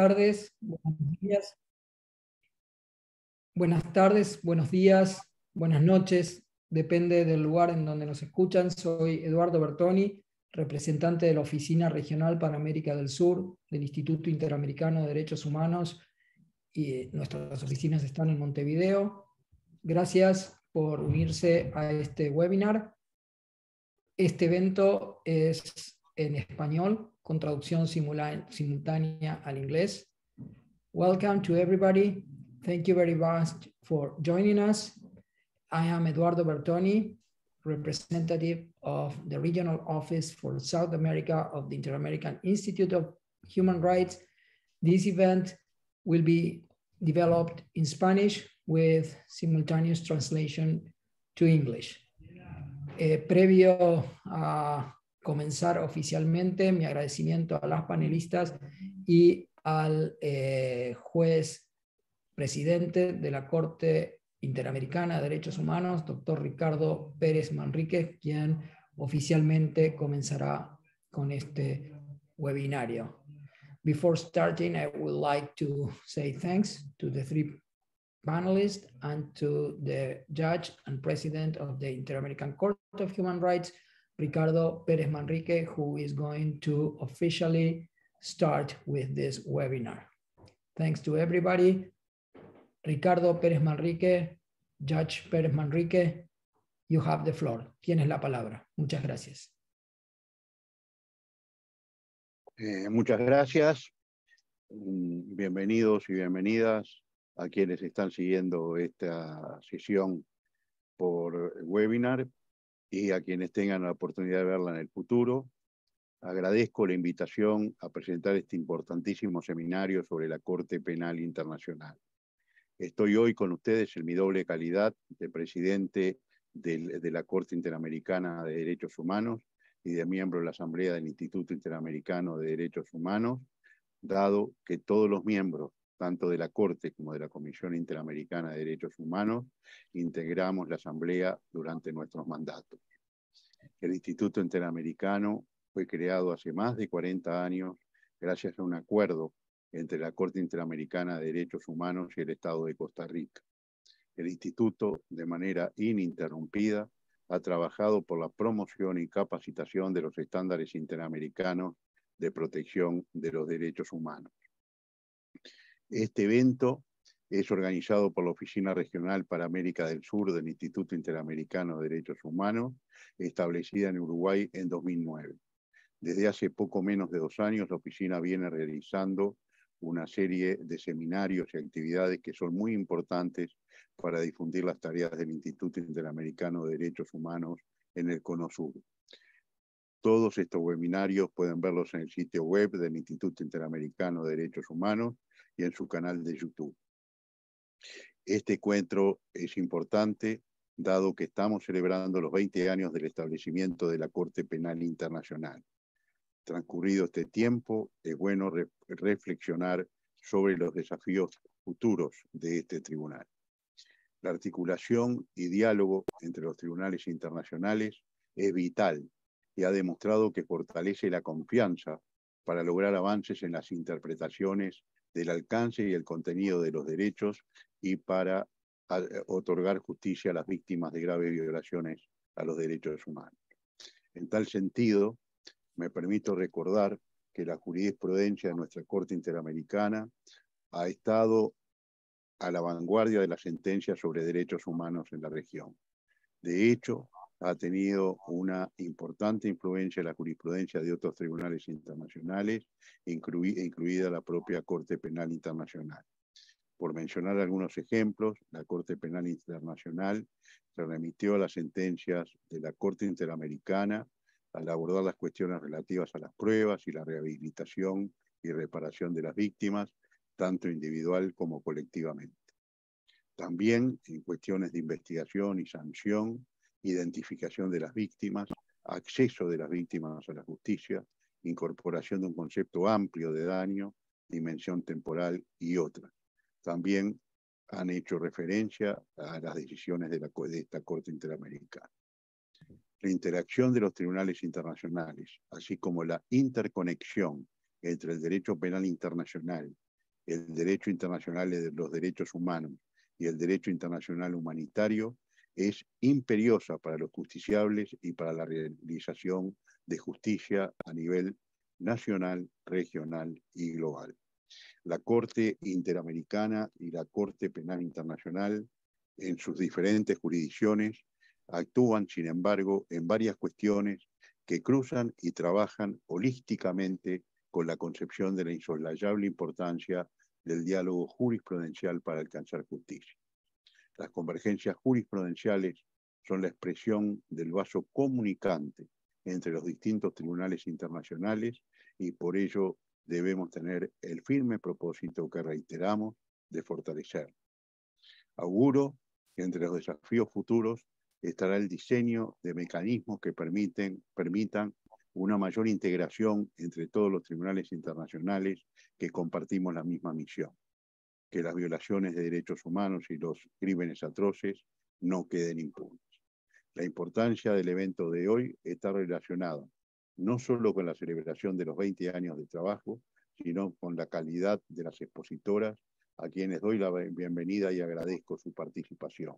Buenas tardes, buenos días, buenas noches. Depende del lugar en donde nos escuchan. Soy Eduardo Bertoni, representante de la Oficina Regional Panamérica del Sur del Instituto Interamericano de Derechos Humanos y eh, nuestras oficinas están en Montevideo. Gracias por unirse a este webinar. Este evento es en español con traducción simultánea al inglés. Welcome to everybody. Thank you very much for joining us. I am Eduardo Bertoni, representative of the Regional Office for South America of the Inter-American Institute of Human Rights. This event will be developed in Spanish with simultaneous translation to English. Eh, previo a comenzar oficialmente mi agradecimiento a las panelistas y al eh, juez presidente de la Corte Interamericana de Derechos Humanos, doctor Ricardo Pérez Manrique, quien oficialmente comenzará con este webinario. Before starting, I would like to say thanks to the three panelists and to the judge and president of the Inter-American Court of Human Rights Ricardo Pérez Manrique, who is going to officially start with this webinar. Thanks to everybody. Ricardo Pérez Manrique, Judge Pérez Manrique, you have the floor. Tienes la palabra. Muchas gracias. Eh, muchas gracias. Mm, bienvenidos y bienvenidas a quienes están siguiendo esta sesión por webinar y a quienes tengan la oportunidad de verla en el futuro. Agradezco la invitación a presentar este importantísimo seminario sobre la Corte Penal Internacional. Estoy hoy con ustedes en mi doble calidad de presidente de la Corte Interamericana de Derechos Humanos y de miembro de la Asamblea del Instituto Interamericano de Derechos Humanos, dado que todos los miembros tanto de la Corte como de la Comisión Interamericana de Derechos Humanos, integramos la Asamblea durante nuestros mandatos. El Instituto Interamericano fue creado hace más de 40 años gracias a un acuerdo entre la Corte Interamericana de Derechos Humanos y el Estado de Costa Rica. El instituto, de manera ininterrumpida, ha trabajado por la promoción y capacitación de los estándares interamericanos de protección de los derechos humanos. Este evento es organizado por la Oficina Regional para América del Sur del Instituto Interamericano de Derechos Humanos, establecida en Uruguay en 2009. Desde hace poco menos de dos años, la oficina viene realizando una serie de seminarios y actividades que son muy importantes para difundir las tareas del Instituto Interamericano de Derechos Humanos en el Cono Sur. Todos estos webinarios pueden verlos en el sitio web del Instituto Interamericano de Derechos Humanos y en su canal de YouTube. Este encuentro es importante dado que estamos celebrando los 20 años del establecimiento de la Corte Penal Internacional. Transcurrido este tiempo, es bueno reflexionar sobre los desafíos futuros de este tribunal. La articulación y diálogo entre los tribunales internacionales es vital y ha demostrado que fortalece la confianza para lograr avances en las interpretaciones del alcance y el contenido de los derechos y para eh, otorgar justicia a las víctimas de graves violaciones a los derechos humanos. En tal sentido, me permito recordar que la jurisprudencia de nuestra Corte Interamericana ha estado a la vanguardia de la sentencia sobre derechos humanos en la región. De hecho, ha tenido una importante influencia en la jurisprudencia de otros tribunales internacionales, incluida la propia Corte Penal Internacional. Por mencionar algunos ejemplos, la Corte Penal Internacional se remitió a las sentencias de la Corte Interamericana al abordar las cuestiones relativas a las pruebas y la rehabilitación y reparación de las víctimas, tanto individual como colectivamente. También en cuestiones de investigación y sanción, identificación de las víctimas, acceso de las víctimas a la justicia, incorporación de un concepto amplio de daño, dimensión temporal y otra. También han hecho referencia a las decisiones de, la, de esta Corte Interamericana. La interacción de los tribunales internacionales, así como la interconexión entre el derecho penal internacional, el derecho internacional de los derechos humanos y el derecho internacional humanitario, es imperiosa para los justiciables y para la realización de justicia a nivel nacional, regional y global. La Corte Interamericana y la Corte Penal Internacional, en sus diferentes jurisdicciones, actúan, sin embargo, en varias cuestiones que cruzan y trabajan holísticamente con la concepción de la insolayable importancia del diálogo jurisprudencial para alcanzar justicia. Las convergencias jurisprudenciales son la expresión del vaso comunicante entre los distintos tribunales internacionales y por ello debemos tener el firme propósito que reiteramos de fortalecer. Auguro que entre los desafíos futuros estará el diseño de mecanismos que permiten, permitan una mayor integración entre todos los tribunales internacionales que compartimos la misma misión que las violaciones de derechos humanos y los crímenes atroces no queden impunes. La importancia del evento de hoy está relacionada no solo con la celebración de los 20 años de trabajo, sino con la calidad de las expositoras, a quienes doy la bienvenida y agradezco su participación.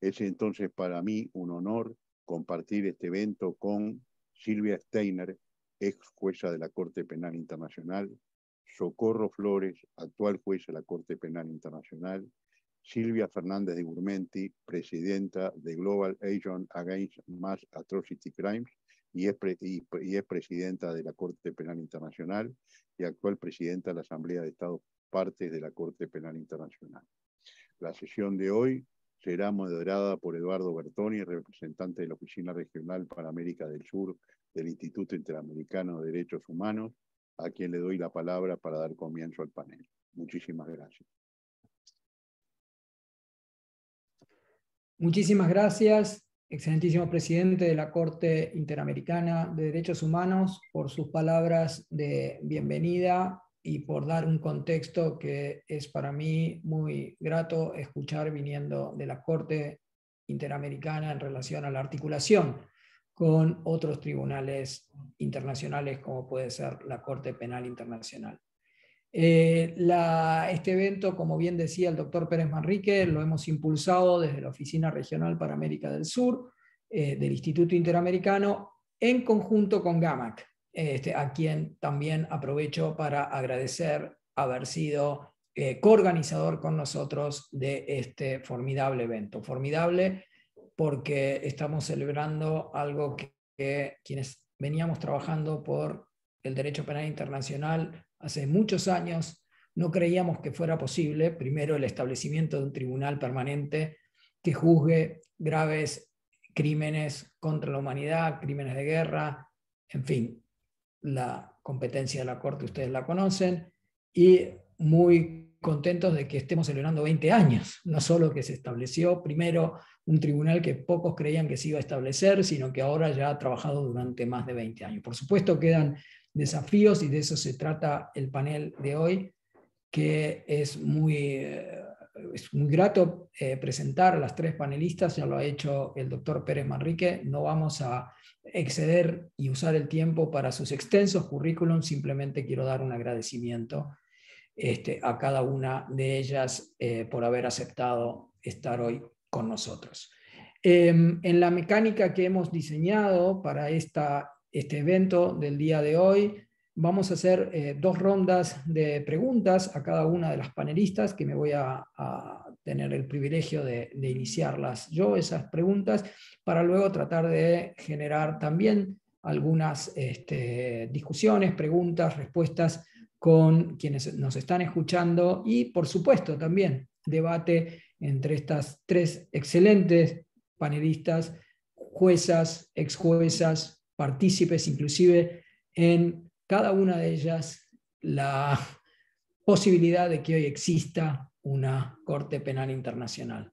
Es entonces para mí un honor compartir este evento con Silvia Steiner, ex jueza de la Corte Penal Internacional, Socorro Flores, actual juez de la Corte Penal Internacional, Silvia Fernández de Gurmenti, presidenta de Global Action Against Mass Atrocity Crimes y y es, presidenta de la Corte Penal Internacional y actual presidenta de la Asamblea de Estados Partes de la Corte Penal Internacional. La sesión de hoy será moderada por Eduardo Bertoni, representante de la Oficina Regional para América del Sur del Instituto Interamericano de Derechos Humanos, a quien le doy la palabra para dar comienzo al panel. Muchísimas gracias. Muchísimas gracias, excelentísimo presidente de la Corte Interamericana de Derechos Humanos, por sus palabras de bienvenida y por dar un contexto que es para mí muy grato escuchar viniendo de la Corte Interamericana en relación a la articulación con otros tribunales internacionales como puede ser la Corte Penal Internacional. Eh, este evento, como bien decía el doctor Pérez Manrique, lo hemos impulsado desde la Oficina Regional para América del Sur eh, del Instituto Interamericano en conjunto con GAMAC, este, a quien también aprovecho para agradecer haber sido eh, coorganizador con nosotros de este formidable evento. Formidable porque estamos celebrando algo que, quienes veníamos trabajando por el derecho penal internacional hace muchos años no creíamos que fuera posible, primero, el establecimiento de un tribunal permanente que juzgue graves crímenes contra la humanidad, crímenes de guerra, en fin, la competencia de la Corte ustedes la conocen, y muy contentos de que estemos celebrando 20 años, no solo que se estableció primero un tribunal que pocos creían que se iba a establecer, sino que ahora ya ha trabajado durante más de 20 años. Por supuesto quedan desafíos y de eso se trata el panel de hoy, que es muy, eh, es muy grato eh, presentar a las tres panelistas, ya lo ha hecho el doctor Pérez Manrique, no vamos a exceder y usar el tiempo para sus extensos currículums, simplemente quiero dar un agradecimiento este, a cada una de ellas eh, por haber aceptado estar hoy con nosotros. Em, en la mecánica que hemos diseñado para este evento del día de hoy, vamos a hacer eh, dos rondas de preguntas a cada una de las panelistas, que me voy a, tener el privilegio de, iniciarlas yo, esas preguntas, para luego tratar de generar también algunas este, discusiones, preguntas, respuestas con quienes nos están escuchando y, por supuesto, también debate entre estas tres excelentes panelistas, juezas, exjuezas, partícipes, inclusive en cada una de ellas la posibilidad de que hoy exista una Corte Penal Internacional.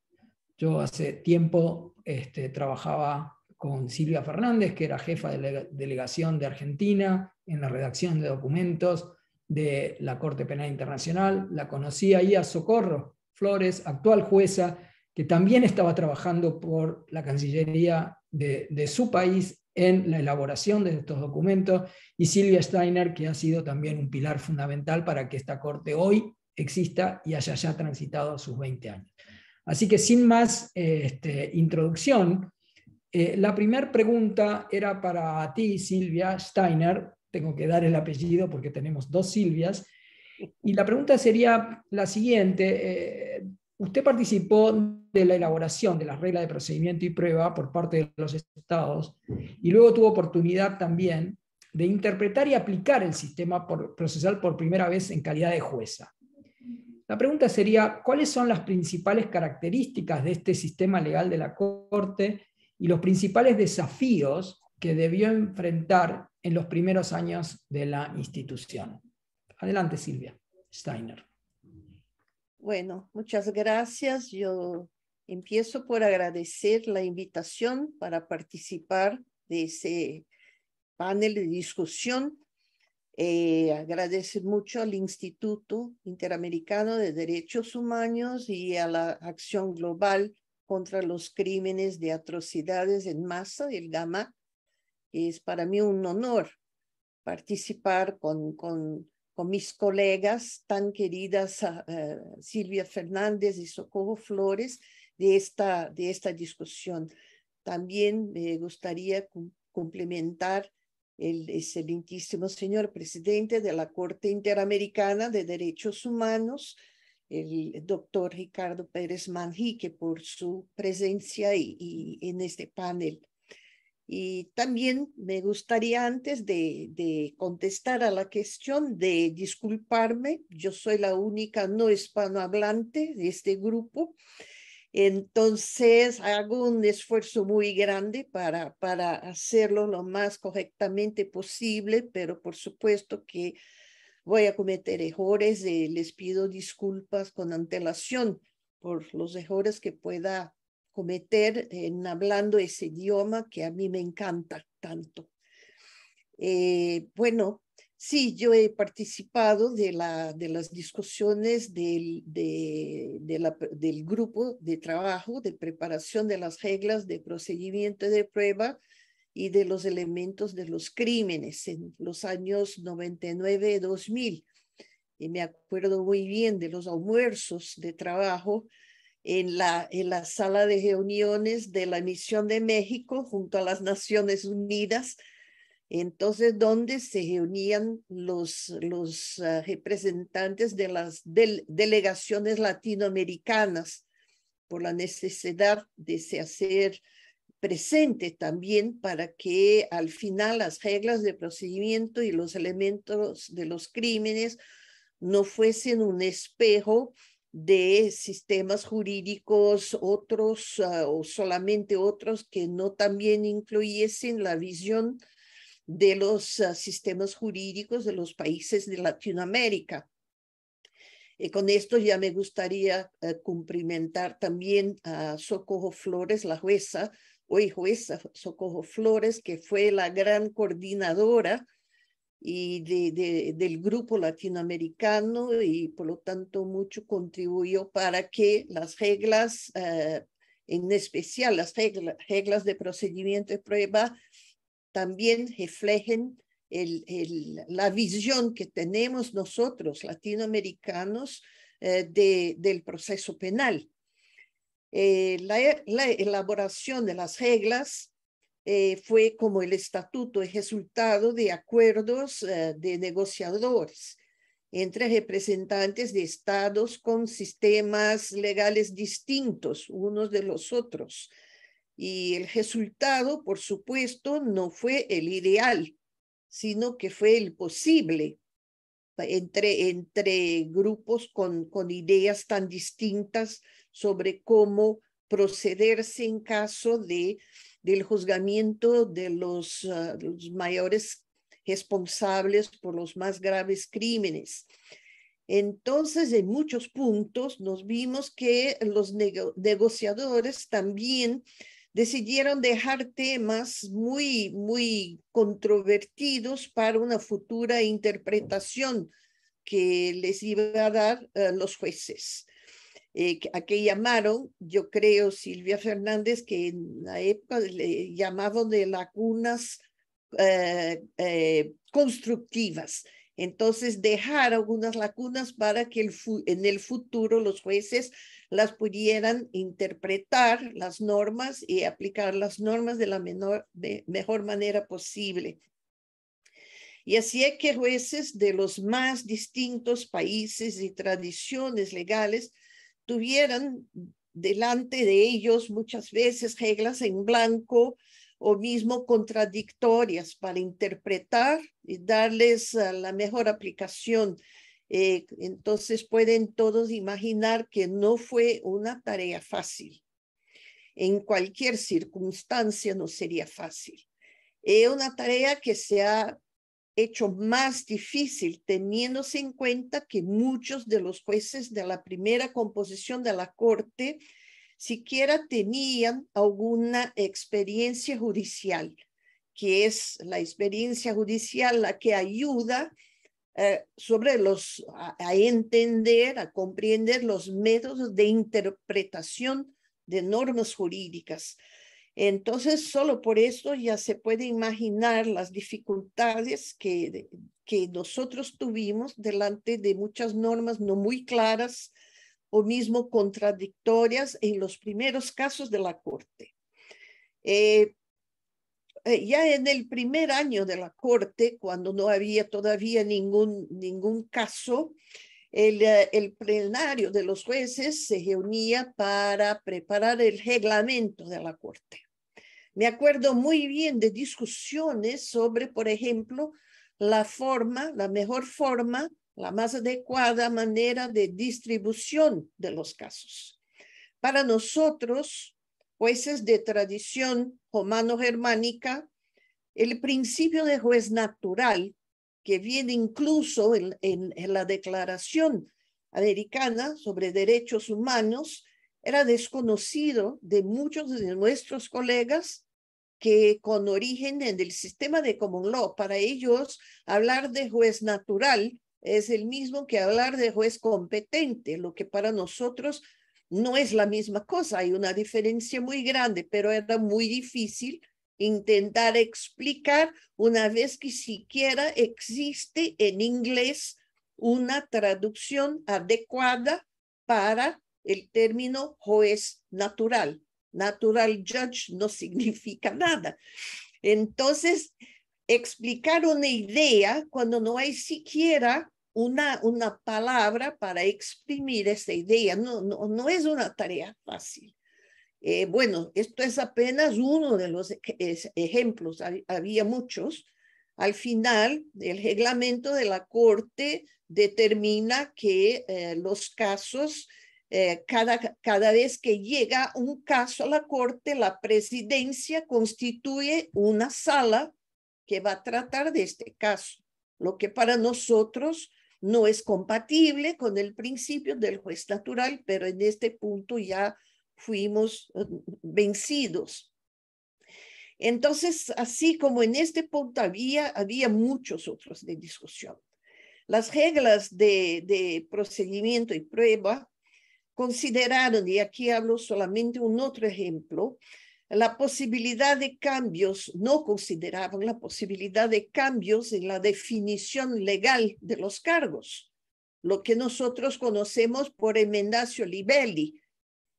Yo hace tiempo este, trabajaba con Silvia Fernández, que era jefa de la delegación de Argentina en la redacción de documentos de la Corte Penal Internacional, la conocía a Socorro Flores, actual jueza, que también estaba trabajando por la Cancillería de, su país en la elaboración de estos documentos, y Silvia Steiner, que ha sido también un pilar fundamental para que esta Corte hoy exista y haya ya transitado sus 20 años. Así que sin más este, introducción, eh, la primera pregunta era para ti, Silvia Steiner, tengo que dar el apellido porque tenemos dos Silvias. Y la pregunta sería la siguiente. Eh, usted participó de la elaboración de las reglas de procedimiento y prueba por parte de los estados y luego tuvo oportunidad también de interpretar y aplicar el sistema procesal por primera vez en calidad de jueza. La pregunta sería, ¿cuáles son las principales características de este sistema legal de la Corte y los principales desafíos que debió enfrentar en los primeros años de la institución. Adelante, Silvia Steiner. Bueno, muchas gracias. Yo empiezo por agradecer la invitación para participar de ese panel de discusión. Eh, mucho al Instituto Interamericano de Derechos Humanos y a la Acción Global contra los Crímenes de Atrocidades en Masa, el GAMA, es para mí un honor participar con, con, mis colegas tan queridas ah, eh, Silvia Fernández y Socorro Flores de esta, de esta discusión. También me gustaría complementar el excelentísimo señor presidente de la Corte Interamericana de Derechos Humanos, el doctor Ricardo Pérez Manrique, por su presencia en este panel. Y también me gustaría, antes de, contestar a la cuestión, de disculparme. Yo soy la única no hispanohablante de este grupo. Entonces, hago un esfuerzo muy grande para, para hacerlo lo más correctamente posible, pero por supuesto que voy a cometer errores. Eh, les pido disculpas con antelación por los errores que pueda cometer en hablando ese idioma que a mí me encanta tanto. Eh, bueno, sí, yo he participado de, las discusiones del, del grupo de trabajo de preparación de las reglas de procedimiento de prueba y de los elementos de los crímenes en los años 99-2000. Y me acuerdo muy bien de los almuerzos de trabajo en la, en la sala de reuniones de la Misión de México junto a las Naciones Unidas, entonces donde se reunían los, los ah, representantes de las delegaciones latinoamericanas por la necesidad de se hacer presente también para que al final las reglas de procedimiento y los elementos de los crímenes no fuesen un espejo de sistemas jurídicos otros ah, o solamente otros que no también incluyesen la visión de los ah, sistemas jurídicos de los países de Latinoamérica. Y con esto ya me gustaría eh, cumplimentar también a Socojo Flores, la jueza, hoy jueza Socojo Flores, que fue la gran coordinadora y de, del grupo latinoamericano y por lo tanto mucho contribuyó para que las reglas, eh, en especial las reglas de procedimiento de prueba, también reflejen el, la visión que tenemos nosotros latinoamericanos eh, del proceso penal. Eh, la elaboración de las reglas eh, fue como el estatuto, el resultado de acuerdos eh, de negociadores entre representantes de estados con sistemas legales distintos unos de los otros. Y el resultado, por supuesto, no fue el ideal, sino que fue el posible entre, entre grupos con, con ideas tan distintas sobre cómo procederse en caso de del juzgamiento ah, de los, mayores responsables por los más graves crímenes. Entonces, en muchos puntos nos vimos que los negociadores también decidieron dejar temas muy, muy controvertidos para una futura interpretación que les iba a dar ah, los jueces. Eh, a qué llamaron, yo creo, Silvia Fernández, que en la época le llamaban de lagunas eh, eh, constructivas. Entonces dejar algunas lagunas para que en el futuro los jueces las pudieran interpretar las normas y aplicar las normas de la mejor manera posible. Y así es que jueces de los más distintos países y tradiciones legales tuvieran delante de ellos muchas veces reglas en blanco o mismo contradictorias para interpretar y darles ah, la mejor aplicación. Eh, entonces pueden todos imaginar que no fue una tarea fácil. En cualquier circunstancia no sería fácil. Es una tarea que se ha hecho más difícil teniéndose en cuenta que muchos de los jueces de la primera composición de la Corte siquiera tenían alguna experiencia judicial, que es la experiencia judicial la que ayuda eh, sobre los, a entender, a comprender los métodos de interpretación de normas jurídicas. Entonces, solo por eso ya se puede imaginar las dificultades que, que nosotros tuvimos delante de muchas normas no muy claras o mismo contradictorias en los primeros casos de la Corte. Eh, eh, ya en el primer año de la Corte, cuando no había todavía ningún, ningún caso, el, eh, el, plenario de los jueces se reunía para preparar el reglamento de la Corte. Me acuerdo muy bien de discusiones sobre, por ejemplo, la forma, la mejor forma, la más adecuada manera de distribución de los casos. Para nosotros, jueces de tradición romano-germánica, el principio de juez natural, que viene incluso en, en la Declaración Americana sobre Derechos Humanos, era desconocido de muchos de nuestros colegas que con origen en el sistema de common law, para ellos hablar de juez natural es el mismo que hablar de juez competente, lo que para nosotros no es la misma cosa, hay una diferencia muy grande, pero era muy difícil intentar explicar una vez que siquiera existe en inglés una traducción adecuada para el término juez natural natural judge no significa nada. Entonces, explicar una idea cuando no hay siquiera una, una palabra para exprimir esa idea, no, no, es una tarea fácil. Eh, bueno, esto es apenas uno de los ejemplos, había muchos. Al final, el reglamento de la Corte determina que eh, los casos eh, cada, cada vez que llega un caso a la Corte, la presidencia constituye una sala que va a tratar de este caso, lo que para nosotros no es compatible con el principio del juez natural, pero en este punto ya fuimos eh, vencidos. Entonces, así como en este punto había, había muchos otros de discusión. Las reglas de, de procedimiento y prueba consideraron, y aquí hablo solamente un otro ejemplo, la posibilidad de cambios, no consideraban la posibilidad de cambios en la definición legal de los cargos, lo que nosotros conocemos por emendacio libelli,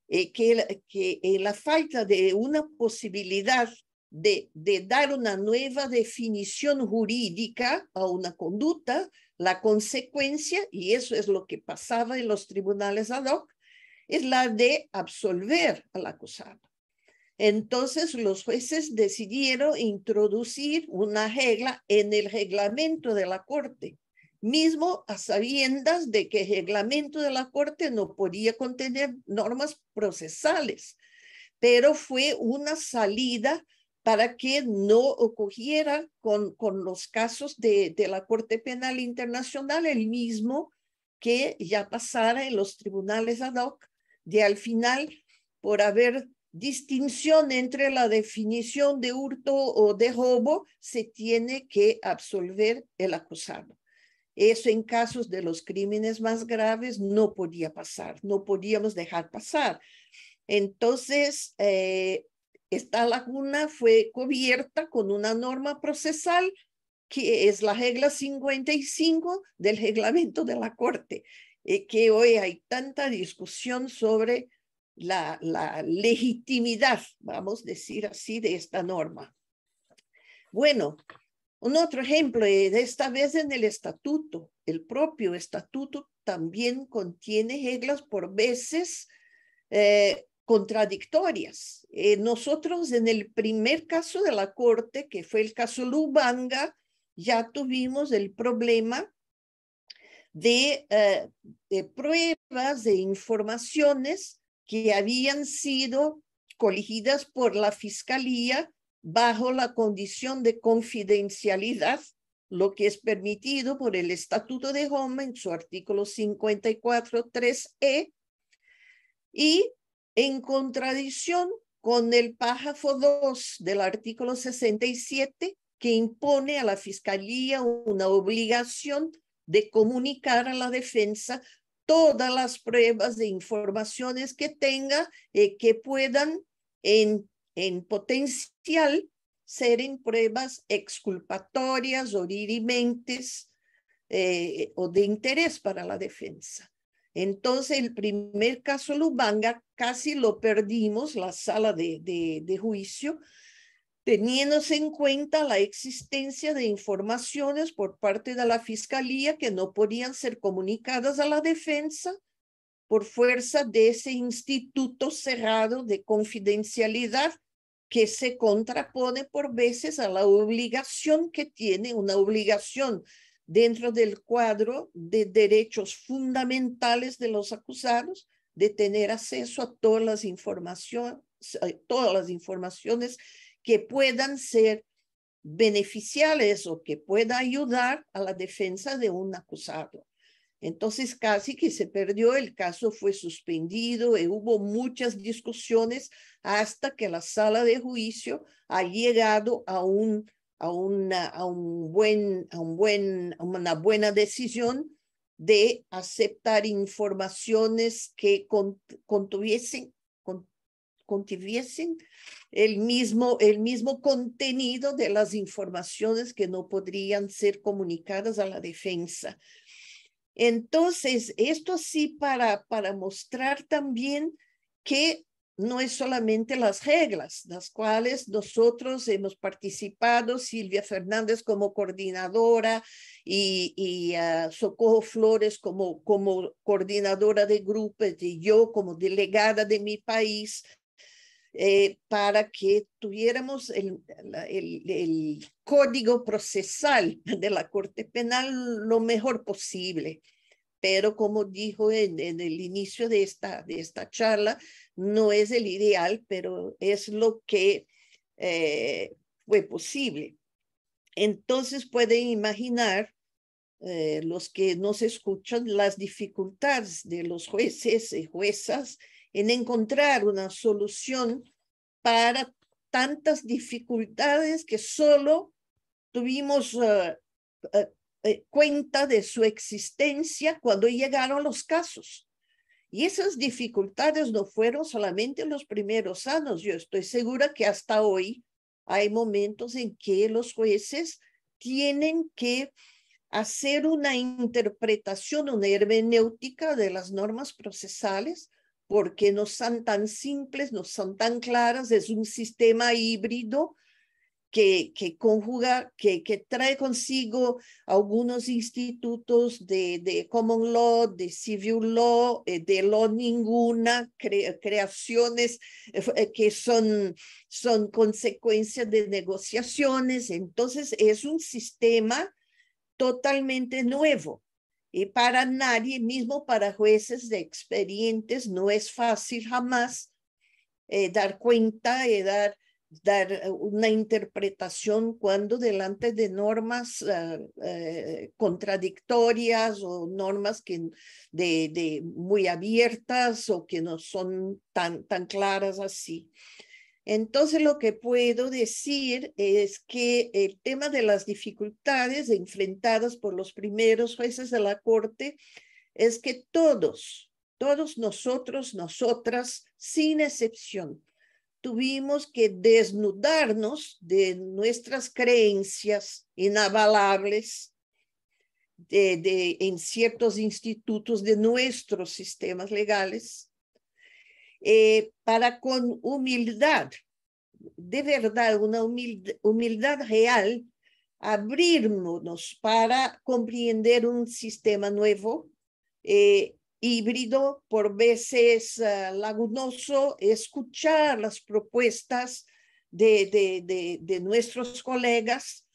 eh, que, que eh, la falta de una posibilidad de, de, dar una nueva definición jurídica a una conducta, la consecuencia, y eso es lo que pasaba en los tribunales ad hoc, es la de absolver al acusado. Entonces los jueces decidieron introducir una regla en el reglamento de la corte, mismo a sabiendas de que el reglamento de la corte no podía contener normas procesales, pero fue una salida para que no ocurriera con, con los casos de, de la Corte Penal Internacional el mismo que ya pasara en los tribunales ad hoc de al final por haber distinción entre la definición de hurto o de robo, se tiene que absolver el acusado. Eso en casos de los crímenes más graves no podía pasar, no podíamos dejar pasar. Entonces, eh, esta laguna fue cubierta con una norma procesal que es la regla 55 del reglamento de la Corte que hoy hay tanta discusión sobre la, legitimidad, vamos a decir así, de esta norma. Bueno, un otro ejemplo, esta vez en el estatuto, el propio estatuto también contiene reglas por veces eh, contradictorias. Eh, nosotros en el primer caso de la corte, que fue el caso Lubanga, ya tuvimos el problema eh, de, pruebas, de informaciones que habían sido coligidas por la Fiscalía bajo la condición de confidencialidad, lo que es permitido por el Estatuto de Roma en su artículo 54.3e, y en contradicción con el párrafo 2 del artículo 67, que impone a la Fiscalía una obligación de comunicar a la defensa todas las pruebas de informaciones que tenga eh, que puedan en, potencial ser en pruebas exculpatorias o dirimentes eh, o de interés para la defensa. Entonces, el primer caso Lubanga casi lo perdimos, la sala de juicio, teniéndose en cuenta la existencia de informaciones por parte de la Fiscalía que no podían ser comunicadas a la defensa por fuerza de ese instituto cerrado de confidencialidad que se contrapone por veces a la obligación que tiene, una obligación dentro del cuadro de derechos fundamentales de los acusados de tener acceso a todas las informaciones, todas las informaciones que puedan ser beneficiales o que pueda ayudar a la defensa de un acusado. Entonces casi que se perdió, el caso fue suspendido y eh, hubo muchas discusiones hasta que la sala de juicio ha llegado a, un, a, una, a un buen, a un buen, a una buena decisión de aceptar informaciones que contuviesen contuviesen el mismo, el mismo contenido de las informaciones que no podrían ser comunicadas a la defensa. Entonces, esto sí para, para mostrar también que no es solamente las reglas, las cuales nosotros hemos participado, Silvia Fernández como coordinadora y, y ah, Socorro Flores como, como coordinadora de grupos y yo como delegada de mi país, eh, para que tuviéramos el, código procesal de la Corte Penal lo mejor posible. Pero como dijo en, el inicio de esta, de esta charla, no es el ideal, pero es lo que eh, fue posible. Entonces pueden imaginar eh, los que nos escuchan las dificultades de los jueces y juezas en encontrar una solución para tantas dificultades que solo tuvimos eh, eh, eh, cuenta de su existencia cuando llegaron los casos. Y esas dificultades no fueron solamente los primeros años. Yo estoy segura que hasta hoy hay momentos en que los jueces tienen que hacer una interpretación, una hermenéutica de las normas procesales porque no son tan simples, no son tan claras, es un sistema híbrido que, conjuga, que, trae consigo algunos institutos de, common law, de civil law, eh, de law ninguna, creaciones eh, eh, que son, son consecuencia de negociaciones. Entonces es un sistema totalmente nuevo y para nadie, mismo para jueces de experientes, no es fácil jamás eh, dar cuenta y eh, dar, dar eh, una interpretación cuando delante de normas contradictorias o normas que de, muy abiertas o que no son tan, tan claras así. Entonces, lo que puedo decir es que el tema de las dificultades enfrentadas por los primeros jueces de la Corte es que todos, todos nosotros, nosotras, sin excepción, tuvimos que desnudarnos de nuestras creencias inavalables en ciertos institutos de nuestros sistemas legales eh, para con humildad, de verdad, una humildad, real, abrirnos para comprender un sistema nuevo, eh, híbrido, por veces eh, lagunoso, escuchar las propuestas de nuestros colegas,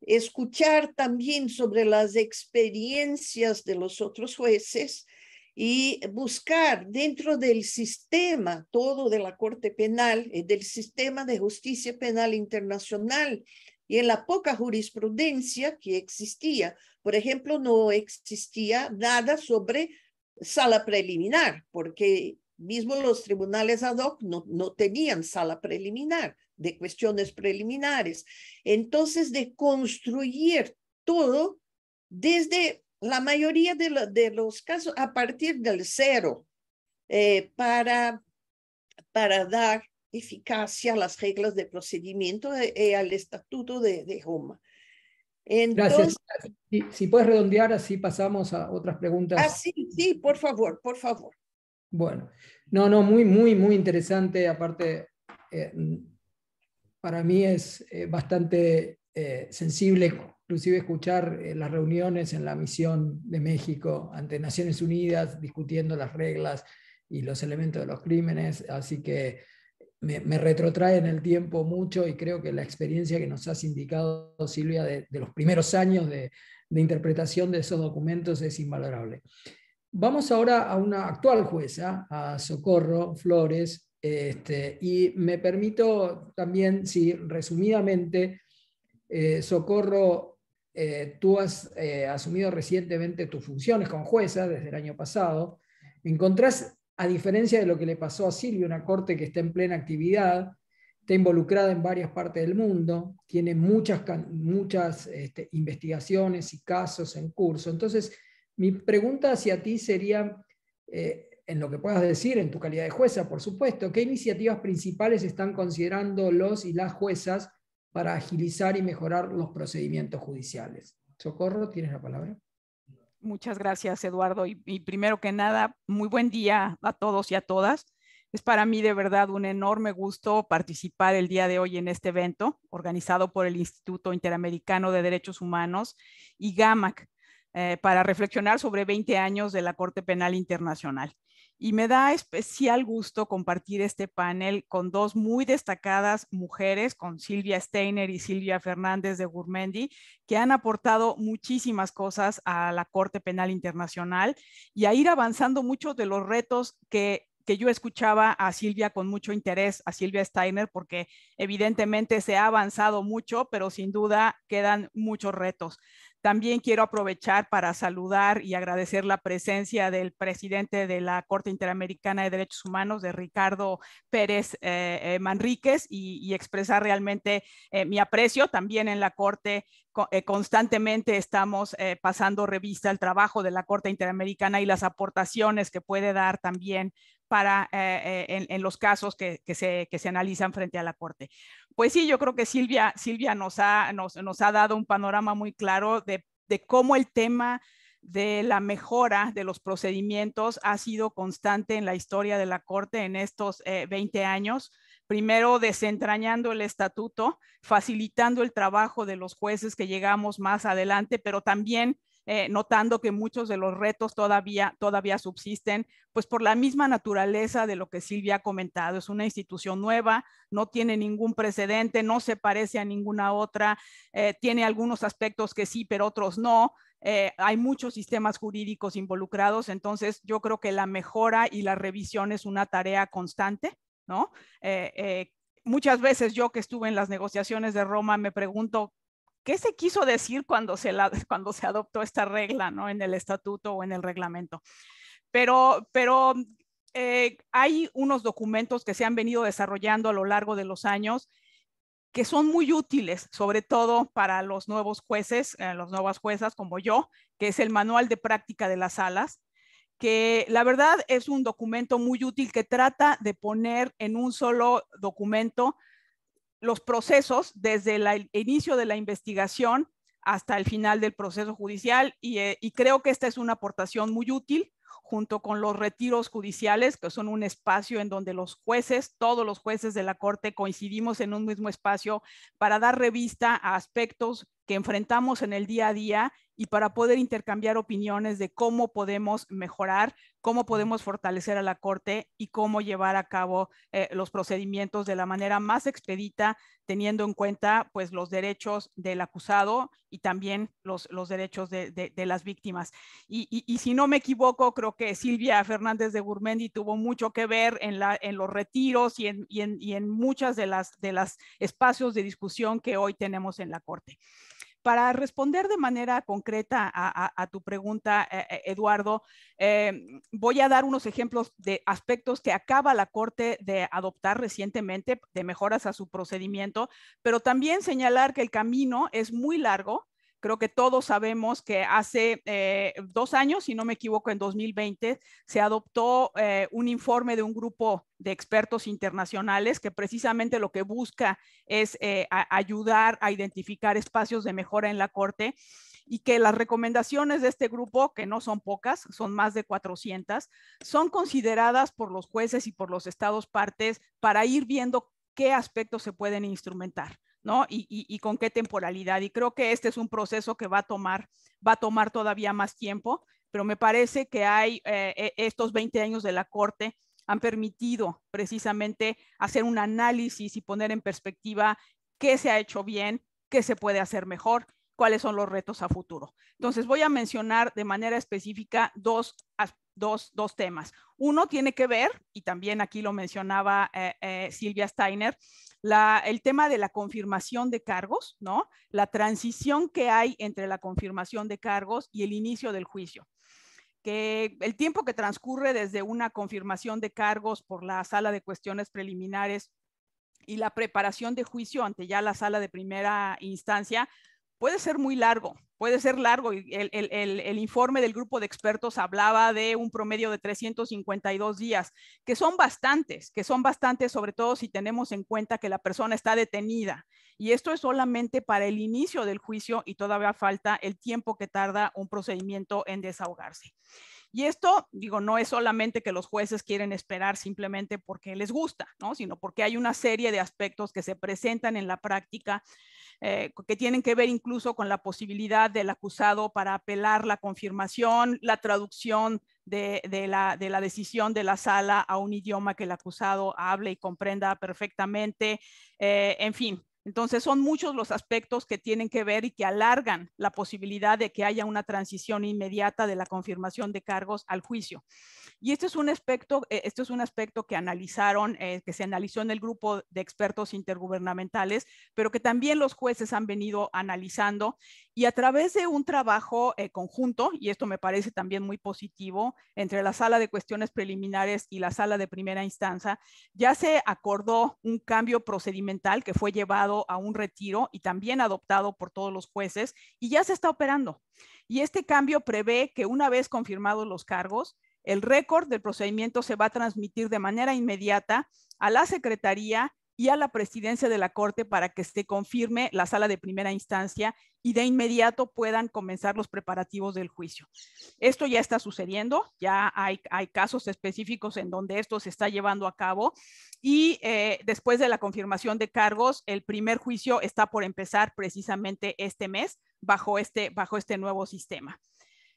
escuchar también sobre las experiencias de los otros jueces y buscar dentro del sistema todo de la Corte Penal eh, del sistema de justicia penal internacional y en la poca jurisprudencia que existía. Por ejemplo, no existía nada sobre sala preliminar, porque mismo los tribunales ad hoc no, no tenían sala preliminar de cuestiones preliminares. Entonces, de construir todo desde la mayoría de, los casos a partir del cero eh, para, para dar eficacia a las reglas de procedimiento y eh, eh, al estatuto de, de Roma. Entonces, Gracias. Si, puedes redondear, así pasamos a otras preguntas. Ah, sí, sí, por favor, por favor. Bueno, no, no, muy, muy, muy interesante. Aparte, para mí es bastante sensible inclusive escuchar eh, las reuniones en la misión de México ante Naciones Unidas discutiendo las reglas y los elementos de los crímenes, así que me, retrotrae en el tiempo mucho y creo que la experiencia que nos has indicado, Silvia, de, los primeros años de, interpretación de esos documentos es invalorable. Vamos ahora a una actual jueza, a Socorro Flores, este, y me permito también, si resumidamente, eh, Socorro eh, tú has eh, asumido recientemente tus funciones con jueza desde el año pasado. Encontrás, a diferencia de lo que le pasó a Silvia, una corte que está en plena actividad, está involucrada en varias partes del mundo, tiene muchas, muchas este, investigaciones y casos en curso. Entonces, mi pregunta hacia ti sería, eh, en lo que puedas decir, en tu calidad de jueza, por supuesto, ¿qué iniciativas principales están considerando los y las juezas para agilizar y mejorar los procedimientos judiciales. Socorro, tienes la palabra. Muchas gracias, Eduardo. Y, primero que nada, muy buen día a todos y a todas. Es para mí de verdad un enorme gusto participar el día de hoy en este evento organizado por el Instituto Interamericano de Derechos Humanos y GAMAC eh, para reflexionar sobre 20 años de la Corte Penal Internacional y me da especial gusto compartir este panel con dos muy destacadas mujeres, con Silvia Steiner y Silvia Fernández de Gurmendi, que han aportado muchísimas cosas a la Corte Penal Internacional y a ir avanzando muchos de los retos que que yo escuchaba a Silvia con mucho interés, a Silvia Steiner, porque evidentemente se ha avanzado mucho, pero sin duda quedan muchos retos. También quiero aprovechar para saludar y agradecer la presencia del presidente de la Corte Interamericana de Derechos Humanos, de Ricardo Pérez eh, eh, Manríquez, y, expresar realmente eh, mi aprecio. También en la Corte constantemente estamos pasando revista al trabajo de la Corte Interamericana y las aportaciones que puede dar también para, eh, eh, en, los casos que, se, que, se, analizan frente a la Corte. Pues sí, yo creo que Silvia, Silvia nos, ha, nos, ha dado un panorama muy claro de, de cómo el tema de la mejora de los procedimientos ha sido constante en la historia de la Corte en estos 20 eh, años. Primero, desentrañando el estatuto, facilitando el trabajo de los jueces que llegamos más adelante, pero también eh, notando que muchos de los retos todavía, todavía subsisten, pues por la misma naturaleza de lo que Silvia ha comentado. Es una institución nueva, no tiene ningún precedente, no se parece a ninguna otra, eh, tiene algunos aspectos que sí, pero otros no. Eh, hay muchos sistemas jurídicos involucrados, entonces yo creo que la mejora y la revisión es una tarea constante, ¿no? muchas veces yo que estuve en las negociaciones de Roma me pregunto ¿Qué se quiso decir cuando se, cuando se adoptó esta regla ¿no? en el estatuto o en el reglamento? Pero, pero eh, hay unos documentos que se han venido desarrollando a lo largo de los años que son muy útiles, sobre todo para los nuevos jueces, eh, las nuevas juezas como yo, que es el Manual de Práctica de las Salas, que la verdad es un documento muy útil que trata de poner en un solo documento los procesos desde el inicio de la investigación hasta el final del proceso judicial eh, y creo que esta es una aportación muy útil junto con los retiros judiciales, que son un espacio en donde los jueces, todos los jueces de la Corte coincidimos en un mismo espacio para dar revista a aspectos que enfrentamos en el día a día y para poder intercambiar opiniones de cómo podemos mejorar, cómo podemos fortalecer a la Corte y cómo llevar a cabo eh, los procedimientos de la manera más expedita, teniendo en cuenta pues, los derechos del acusado y también los, los derechos de, las víctimas. Y, si no me equivoco, creo que Silvia Fernández de Gourmendi tuvo mucho que ver en, los retiros y en, y en, muchas de las, de las espacios de discusión que hoy tenemos en la Corte. Para responder de manera concreta a, tu pregunta, eh, eh, Eduardo, em, voy a dar unos ejemplos de aspectos que acaba la Corte de adoptar recientemente, de mejoras a su procedimiento, pero también señalar que el camino es muy largo Creo que todos sabemos que hace eh, dos años, si no me equivoco, en 2020, se adoptó eh, un informe de un grupo de expertos internacionales que precisamente lo que busca es eh, ayudar a identificar espacios de mejora en la Corte y que las recomendaciones de este grupo, que no son pocas, son más de 400, son consideradas por los jueces y por los estados partes para ir viendo qué aspectos se pueden instrumentar. ¿no? Y, con qué temporalidad. Y creo que este es un proceso que va a tomar, va a tomar todavía más tiempo, pero me parece que hay eh, eh, estos 20 años de la Corte han permitido precisamente hacer un análisis y poner en perspectiva qué se ha hecho bien, qué se puede hacer mejor cuáles son los retos a futuro. Entonces, voy a mencionar de manera específica dos, dos, dos temas. Uno tiene que ver, y también aquí lo mencionaba eh, eh, Silvia Steiner, el tema de la confirmación de cargos, ¿no? La transición que hay entre la confirmación de cargos y el inicio del juicio que el tiempo que transcurre desde una confirmación de cargos por la sala de cuestiones preliminares y la preparación de juicio ante ya la sala de primera instancia puede ser muy largo, puede ser largo. El, informe del grupo de expertos hablaba de un promedio de 352 días, que son bastantes, que son bastantes, sobre todo si tenemos en cuenta que la persona está detenida. Y esto es solamente para el inicio del juicio y todavía falta el tiempo que tarda un procedimiento en desahogarse. Y esto, digo, no es solamente que los jueces quieren esperar simplemente porque les gusta, sino porque hay una serie de aspectos que se presentan en la práctica eh, que tienen que ver incluso con la posibilidad del acusado para apelar la confirmación, la traducción de, la, decisión de la sala a un idioma que el acusado hable y comprenda perfectamente, eh, en fin, entonces, son muchos los aspectos que tienen que ver y que alargan la posibilidad de que haya una transición inmediata de la confirmación de cargos al juicio. Y este es un aspecto, eh, este es un aspecto que analizaron, eh, que se analizó en el grupo de expertos intergubernamentales, pero que también los jueces han venido analizando y a través de un trabajo eh, conjunto, y esto me parece también muy positivo, entre la sala de cuestiones preliminares y la sala de primera instancia, ya se acordó un cambio procedimental que fue llevado a un retiro y también adoptado por todos los jueces y ya se está operando. Y este cambio prevé que una vez confirmados los cargos, el récord del procedimiento se va a transmitir de manera inmediata a la Secretaría y a la presidencia de la Corte para que se confirme la sala de primera instancia y de inmediato puedan comenzar los preparativos del juicio. Esto ya está sucediendo, ya hay, casos específicos en donde esto se está llevando a cabo y eh, después de la confirmación de cargos, el primer juicio está por empezar precisamente este mes bajo este, bajo este nuevo sistema.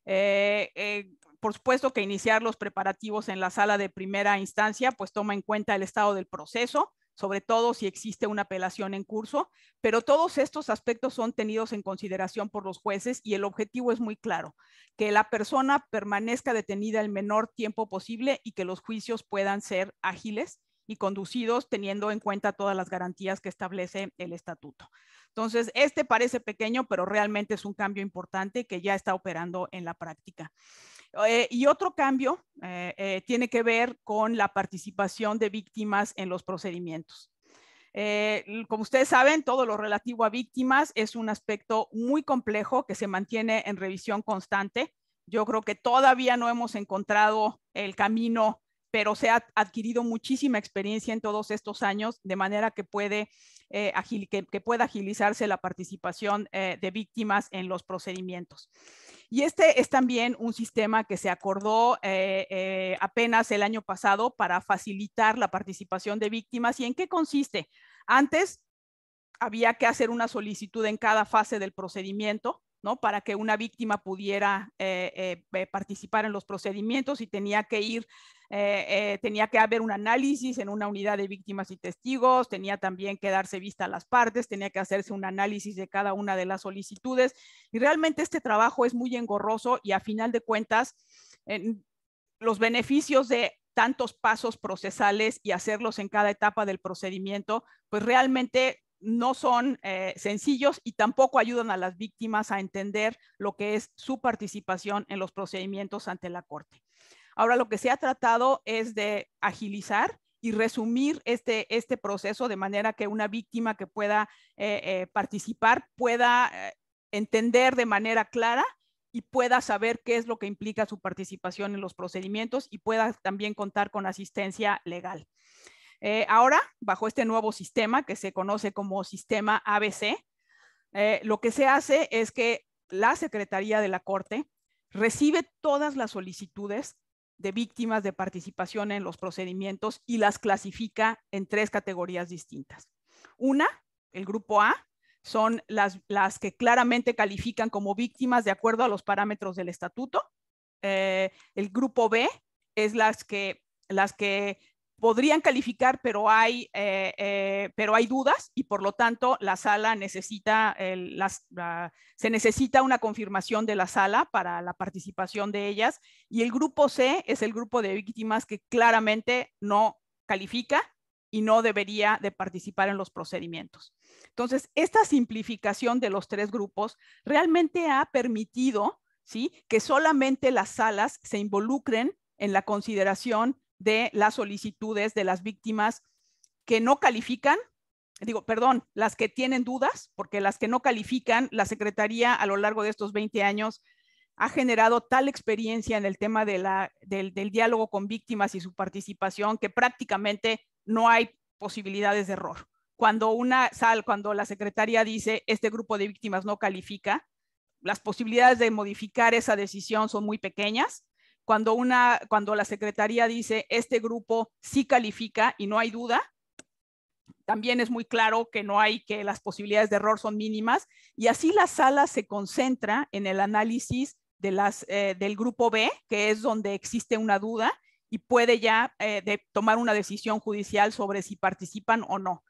Eh, eh, por supuesto que iniciar los preparativos en la sala de primera instancia, pues toma en cuenta el estado del proceso, sobre todo si existe una apelación en curso, pero todos estos aspectos son tenidos en consideración por los jueces y el objetivo es muy claro, que la persona permanezca detenida el menor tiempo posible y que los juicios puedan ser ágiles y conducidos teniendo en cuenta todas las garantías que establece el estatuto. Entonces, este parece pequeño, pero realmente es un cambio importante que ya está operando en la práctica. Eh, y otro cambio eh, eh, tiene que ver con la participación de víctimas en los procedimientos. como ustedes saben, todo lo relativo a víctimas es un aspecto muy complejo que se mantiene en revisión constante. Yo creo que todavía no hemos encontrado el camino pero se ha adquirido muchísima experiencia en todos estos años, de manera que, puede, eh, que, pueda agilizarse la participación eh, de víctimas en los procedimientos. Y este es también un sistema que se acordó eh, apenas el año pasado para facilitar la participación de víctimas. ¿Y en qué consiste? Antes había que hacer una solicitud en cada fase del procedimiento ¿no? Para que una víctima pudiera eh, eh, participar en los procedimientos y tenía que ir, eh, tenía que haber un análisis en una unidad de víctimas y testigos, tenía también que darse vista a las partes, tenía que hacerse un análisis de cada una de las solicitudes. Y realmente este trabajo es muy engorroso y a final de cuentas, los beneficios de tantos pasos procesales y hacerlos en cada etapa del procedimiento, pues realmente no son eh, sencillos y tampoco ayudan a las víctimas a entender lo que es su participación en los procedimientos ante la Corte. Ahora lo que se ha tratado es de agilizar y resumir este, este proceso de manera que una víctima que pueda eh, eh, participar pueda entender de manera clara y pueda saber qué es lo que implica su participación en los procedimientos y pueda también contar con asistencia legal. Eh, ahora, bajo este nuevo sistema que se conoce como sistema ABC, eh, lo que se hace es que la Secretaría de la Corte recibe todas las solicitudes de víctimas de participación en los procedimientos y las clasifica en tres categorías distintas. Una, el grupo A, son las, que claramente califican como víctimas de acuerdo a los parámetros del estatuto. Eh, el grupo B es las que, las que podrían calificar, pero hay, eh, eh, pero hay dudas y por lo tanto la sala necesita, las, se necesita una confirmación de la sala para la participación de ellas y el grupo C es el grupo de víctimas que claramente no califica y no debería de participar en los procedimientos. Entonces, esta simplificación de los tres grupos realmente ha permitido ¿sí? que solamente las salas se involucren en la consideración de las solicitudes de las víctimas que no califican, digo, perdón, las que tienen dudas, porque las que no califican, la Secretaría a lo largo de estos 20 años ha generado tal experiencia en el tema de la, del, diálogo con víctimas y su participación que prácticamente no hay posibilidades de error. Cuando una sal, cuando la Secretaría dice este grupo de víctimas no califica, las posibilidades de modificar esa decisión son muy pequeñas cuando, una, cuando la Secretaría dice este grupo sí califica y no hay duda, también es muy claro que no hay, que las posibilidades de error son mínimas, y así la sala se concentra en el análisis de las, eh, del grupo B, que es donde existe una duda y puede ya eh, de tomar una decisión judicial sobre si participan o no.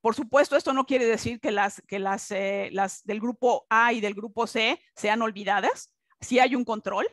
Por supuesto, esto no quiere decir que las, que las, eh, las del grupo A y del grupo C sean olvidadas. Sí hay un control,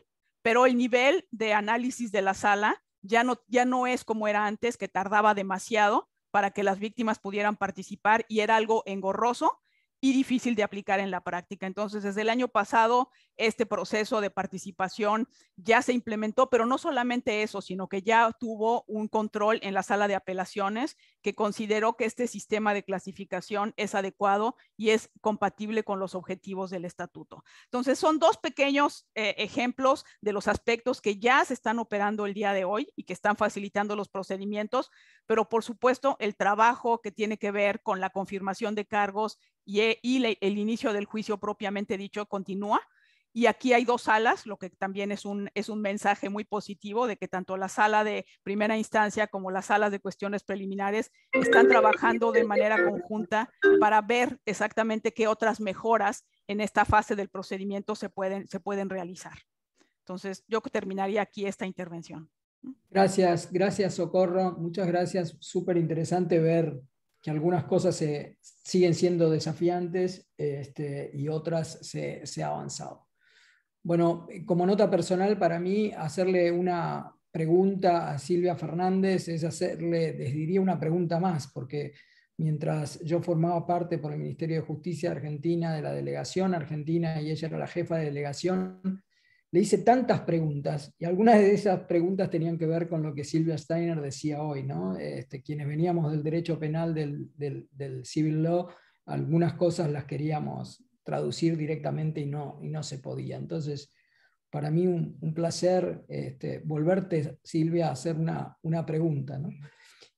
pero el nivel de análisis de la sala ya no, ya no es como era antes, que tardaba demasiado para que las víctimas pudieran participar y era algo engorroso y difícil de aplicar en la práctica. Entonces, desde el año pasado, este proceso de participación ya se implementó, pero no solamente eso, sino que ya tuvo un control en la sala de apelaciones que consideró que este sistema de clasificación es adecuado y es compatible con los objetivos del estatuto. Entonces, son dos pequeños eh, ejemplos de los aspectos que ya se están operando el día de hoy y que están facilitando los procedimientos, pero por supuesto, el trabajo que tiene que ver con la confirmación de cargos y, el inicio del juicio propiamente dicho continúa. Y aquí hay dos salas, lo que también es un, es un mensaje muy positivo de que tanto la sala de primera instancia como las salas de cuestiones preliminares están trabajando de manera conjunta para ver exactamente qué otras mejoras en esta fase del procedimiento se pueden, se pueden realizar. Entonces, yo terminaría aquí esta intervención. Gracias, gracias Socorro, muchas gracias. Súper interesante ver que algunas cosas se, siguen siendo desafiantes este, y otras se, se ha avanzado. Bueno, eh, como nota personal para mí, hacerle una pregunta a Silvia Fernández es hacerle, les diría una pregunta más, porque mientras yo formaba parte por el Ministerio de Justicia de Argentina de la delegación argentina y ella era la jefa de delegación, le hice tantas preguntas y algunas de esas preguntas tenían que ver con lo que Silvia Steiner decía hoy, ¿no? Este, quienes veníamos del derecho penal, del, civil law, algunas cosas las queríamos traducir directamente y no, y no se podía. Entonces, para mí un, placer este, volverte, Silvia, a hacer una, una pregunta.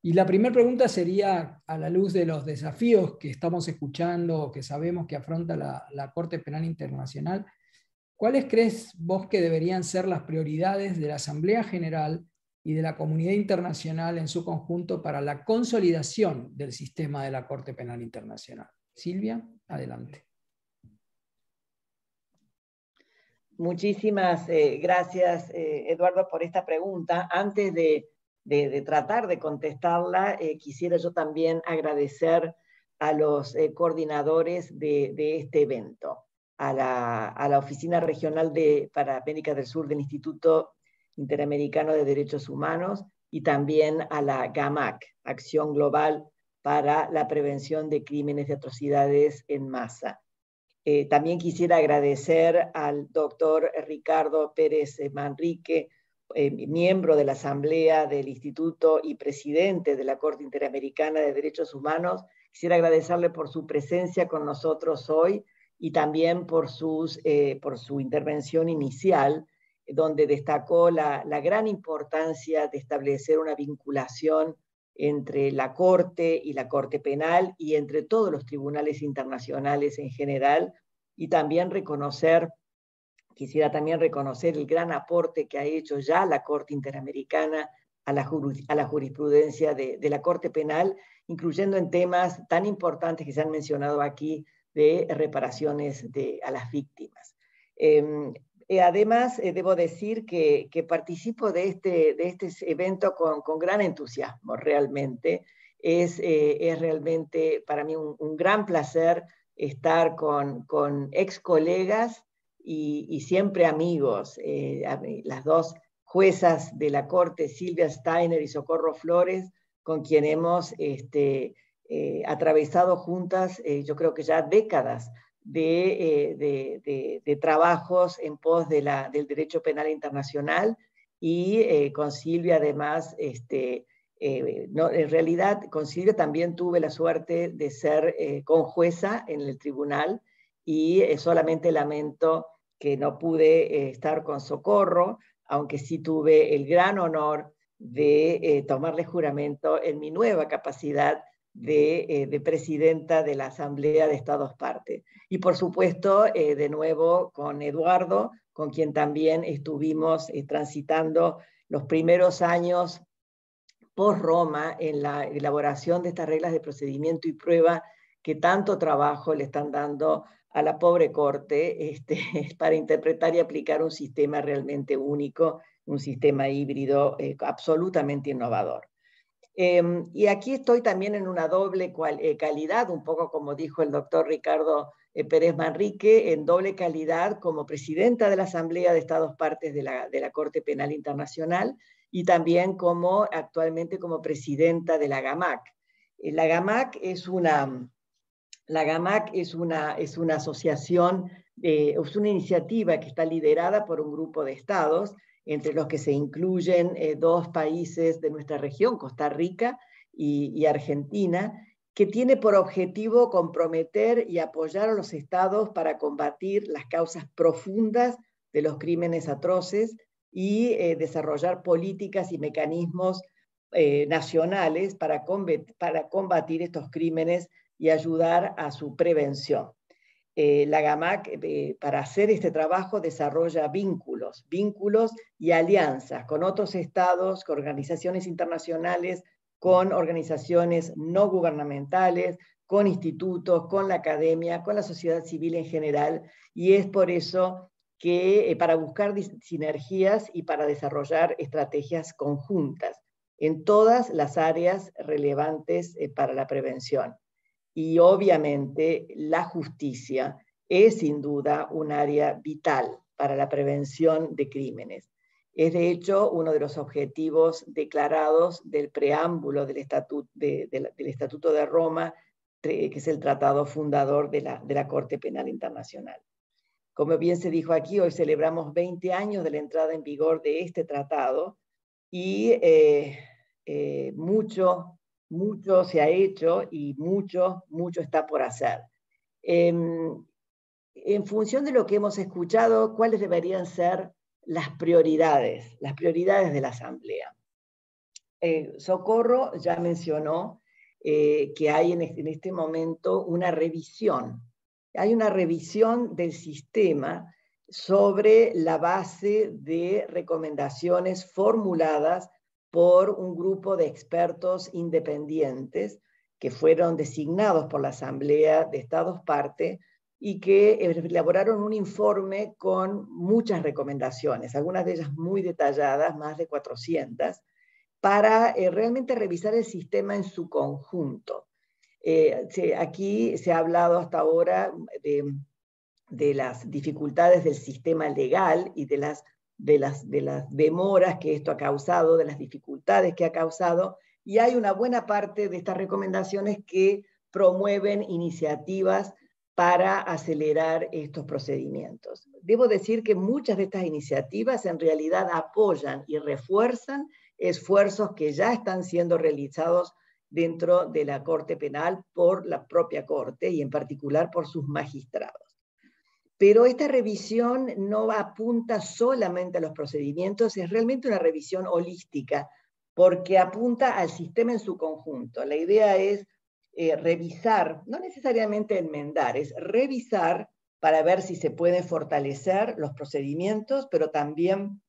Y la primera pregunta sería, a la luz de los desafíos que estamos escuchando que sabemos que afronta la Corte Penal Internacional, ¿Cuáles crees vos que deberían ser las prioridades de la Asamblea General y de la comunidad internacional en su conjunto para la consolidación del sistema de la Corte Penal Internacional? Silvia, adelante. Muchísimas eh, gracias, eh, Eduardo, por esta pregunta. Antes de, tratar de contestarla, eh, quisiera yo también agradecer a los coordinadores de este evento a la, Oficina Regional de, para América del Sur del Instituto Interamericano de Derechos Humanos y también a la GAMAC, Acción Global para la Prevención de Crímenes de Atrocidades en Masa. Eh, también quisiera agradecer al doctor Ricardo Pérez Manrique, eh, miembro de la Asamblea del Instituto y presidente de la Corte Interamericana de Derechos Humanos. Quisiera agradecerle por su presencia con nosotros hoy y también por, sus, eh, por su intervención inicial, donde destacó la, la, gran importancia de establecer una vinculación entre la Corte y la Corte Penal y entre todos los tribunales internacionales en general, y también reconocer, quisiera también reconocer el gran aporte que ha hecho ya la Corte Interamericana a la, a la jurisprudencia de, de la Corte Penal, incluyendo en temas tan importantes que se han mencionado aquí, de reparaciones a las víctimas. Em, eh, además, eh, debo decir que, participo de este, de este evento con, gran entusiasmo, realmente. Es, eh, es realmente para mí un, gran placer estar con, con ex colegas y, siempre amigos. las dos juezas de la Corte, Silvia Steiner y Socorro Flores, con quien hemos este, eh, atravesado juntas, eh, yo creo que ya décadas de, eh, trabajos en pos la, del derecho penal internacional y con Silvia además, este, no, en realidad con Silvia también tuve la suerte de ser conjueza en el tribunal y solamente lamento que no pude estar con socorro, aunque sí tuve el gran honor de tomarle juramento en mi nueva capacidad eh, de, presidenta de la Asamblea de Estados Partes. Y por supuesto, eh, de nuevo con Eduardo, con quien también estuvimos eh, transitando los primeros años post Roma en la elaboración de estas reglas de procedimiento y prueba que tanto trabajo le están dando a la pobre corte este, para interpretar y aplicar un sistema realmente único, un sistema híbrido absolutamente innovador. Em, y aquí estoy también en una doble eh, calidad, un poco como dijo el doctor Ricardo eh, Pérez Manrique, en doble calidad como presidenta de la Asamblea de Estados Partes de la, Corte Penal Internacional y también como actualmente como presidenta de la GAMAC. Eh, la GAMAC es una, la GAMAC es una, es una asociación, es una iniciativa que está liderada por un grupo de estados entre los que se incluyen eh, dos países de nuestra región, Costa Rica y, Argentina, que tiene por objetivo comprometer y apoyar a los estados para combatir las causas profundas de los crímenes atroces y eh, desarrollar políticas y mecanismos eh, nacionales para combatir estos crímenes y ayudar a su prevención. Eh, la GAMAC para hacer este trabajo desarrolla vínculos, vínculos y alianzas con otros estados, con organizaciones internacionales, con organizaciones no gubernamentales, con institutos, con la academia, con la sociedad civil en general, y es por eso que eh, para buscar sinergias y para desarrollar estrategias conjuntas en todas las áreas relevantes eh, para la prevención y obviamente la justicia es sin duda un área vital para la prevención de crímenes. Es de hecho uno de los objetivos declarados del preámbulo del, Estatuto de, del Estatuto de Roma, que es el tratado fundador de la, de la Corte Penal Internacional. Como bien se dijo aquí, hoy celebramos 20 años de la entrada en vigor de este tratado y eh, eh, mucho mucho se ha hecho y mucho, mucho está por hacer. Em, en función de lo que hemos escuchado, ¿cuáles deberían ser las prioridades, las prioridades de la Asamblea? Eh, Socorro ya mencionó eh, que hay este, en este momento una revisión. Hay una revisión del sistema sobre la base de recomendaciones formuladas por un grupo de expertos independientes que fueron designados por la Asamblea de Estados parte y que elaboraron un informe con muchas recomendaciones, algunas de ellas muy detalladas, más de 400, para eh, realmente revisar el sistema en su conjunto. Eh, aquí se ha hablado hasta ahora de las dificultades del sistema legal y de las de las, de las demoras que esto ha causado, de las dificultades que ha causado, y hay una buena parte de estas recomendaciones que promueven iniciativas para acelerar estos procedimientos. Debo decir que muchas de estas iniciativas en realidad apoyan y refuerzan esfuerzos que ya están siendo realizados dentro de la Corte Penal por la propia Corte y en particular por sus magistrados. Pero esta revisión no apunta solamente a los procedimientos, es realmente una revisión holística, porque apunta al sistema en su conjunto. La idea es eh, revisar, no necesariamente enmendar, es revisar para ver si se pueden fortalecer los procedimientos, pero también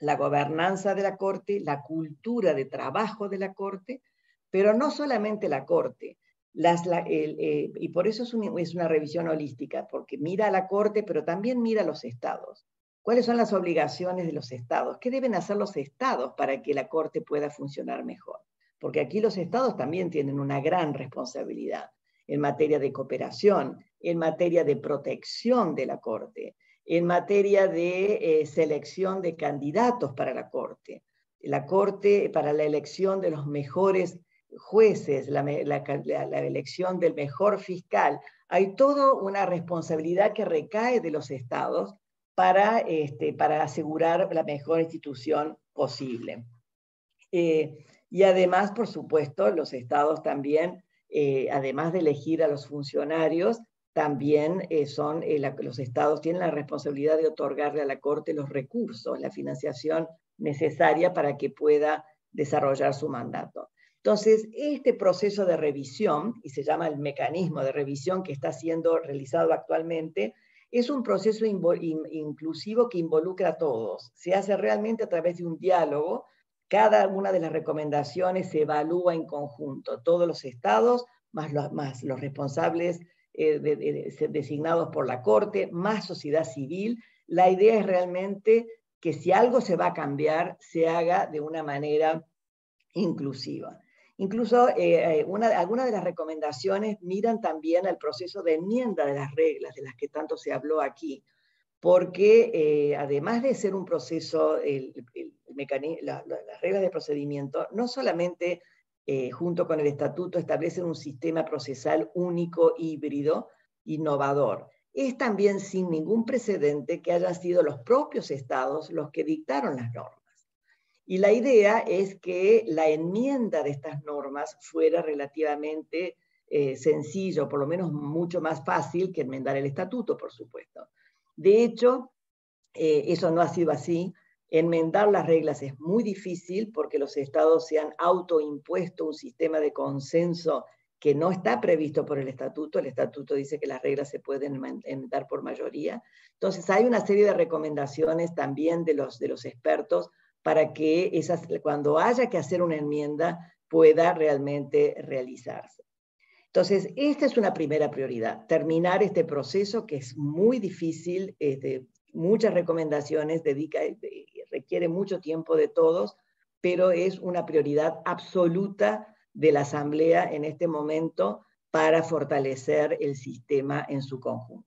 la gobernanza de la Corte, la cultura de trabajo de la Corte, pero no solamente la Corte, eh, y por eso es, una revisión holística, porque mira a la Corte, pero también mira a los estados. ¿Cuáles son las obligaciones de los estados? ¿Qué deben hacer los estados para que la Corte pueda funcionar mejor? Porque aquí los estados también tienen una gran responsabilidad en materia de cooperación, en materia de protección de la Corte, en materia de eh, selección de candidatos para la Corte, la Corte para la elección de los mejores jueces, la, elección del mejor fiscal. Hay toda una responsabilidad que recae de los estados para, este, asegurar la mejor institución posible. Eh, y además, por supuesto, los estados también, eh, además de elegir a los funcionarios, también eh, son, los estados tienen la responsabilidad de otorgarle a la Corte los recursos, la financiación necesaria para que pueda desarrollar su mandato. Entonces, este proceso de revisión, y se llama el mecanismo de revisión que está siendo realizado actualmente, es un proceso inclusivo que involucra a todos. Se hace realmente a través de un diálogo. Cada una de las recomendaciones se evalúa en conjunto, todos los estados, más los, responsables eh, designados por la Corte, más sociedad civil. La idea es realmente que si algo se va a cambiar, se haga de una manera inclusiva. Incluso eh, algunas de las recomendaciones miran también al proceso de enmienda de las reglas de las que tanto se habló aquí, porque eh, además de ser un proceso, el, las reglas de procedimiento no solamente eh, junto con el estatuto establecen un sistema procesal único, híbrido, innovador. Es también sin ningún precedente que hayan sido los propios estados los que dictaron las normas. Y la idea es que la enmienda de estas normas fuera relativamente eh, sencillo, por lo menos mucho más fácil que enmendar el estatuto, por supuesto. De hecho, eh, eso no ha sido así. Enmendar las reglas es muy difícil porque los estados se han autoimpuesto un sistema de consenso que no está previsto por el estatuto. El estatuto dice que las reglas se pueden enmendar por mayoría. Entonces, hay una serie de recomendaciones también de los expertos para que esas, cuando haya que hacer una enmienda pueda realmente realizarse. Entonces, esta es una primera prioridad, terminar este proceso que es muy difícil, este, muchas recomendaciones, dedica, eh, requiere mucho tiempo de todos, pero es una prioridad absoluta de la Asamblea en este momento para fortalecer el sistema en su conjunto.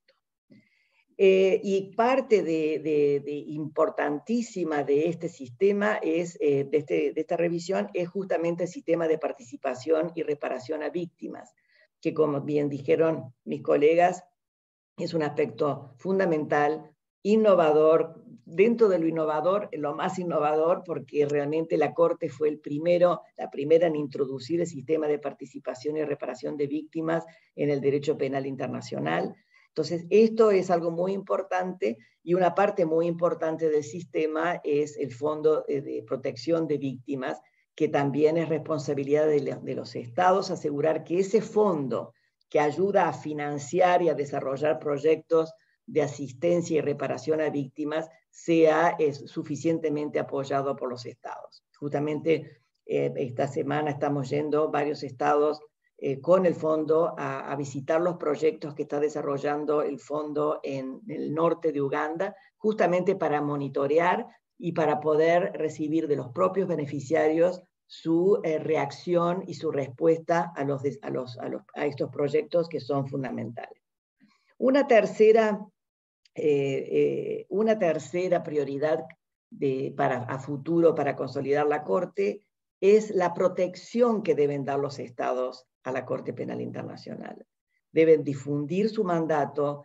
Eh, y parte de, de, importantísima de este sistema, es, eh, de, este, de, esta revisión, es justamente el sistema de participación y reparación a víctimas, que como bien dijeron mis colegas, es un aspecto fundamental, innovador, dentro de lo innovador, lo más innovador, porque realmente la Corte fue el primero, la primera en introducir el sistema de participación y reparación de víctimas en el derecho penal internacional entonces, esto es algo muy importante y una parte muy importante del sistema es el Fondo eh, de Protección de Víctimas, que también es responsabilidad de, los estados asegurar que ese fondo que ayuda a financiar y a desarrollar proyectos de asistencia y reparación a víctimas sea suficientemente apoyado por los estados. Justamente eh, esta semana estamos yendo varios estados eh, con el fondo a, visitar los proyectos que está desarrollando el fondo en el norte de Uganda, justamente para monitorear y para poder recibir de los propios beneficiarios su eh, reacción y su respuesta a, estos proyectos que son fundamentales. Una tercera, eh, una tercera prioridad para, a futuro para consolidar la Corte es la protección que deben dar los estados a la Corte Penal Internacional. Deben difundir su mandato,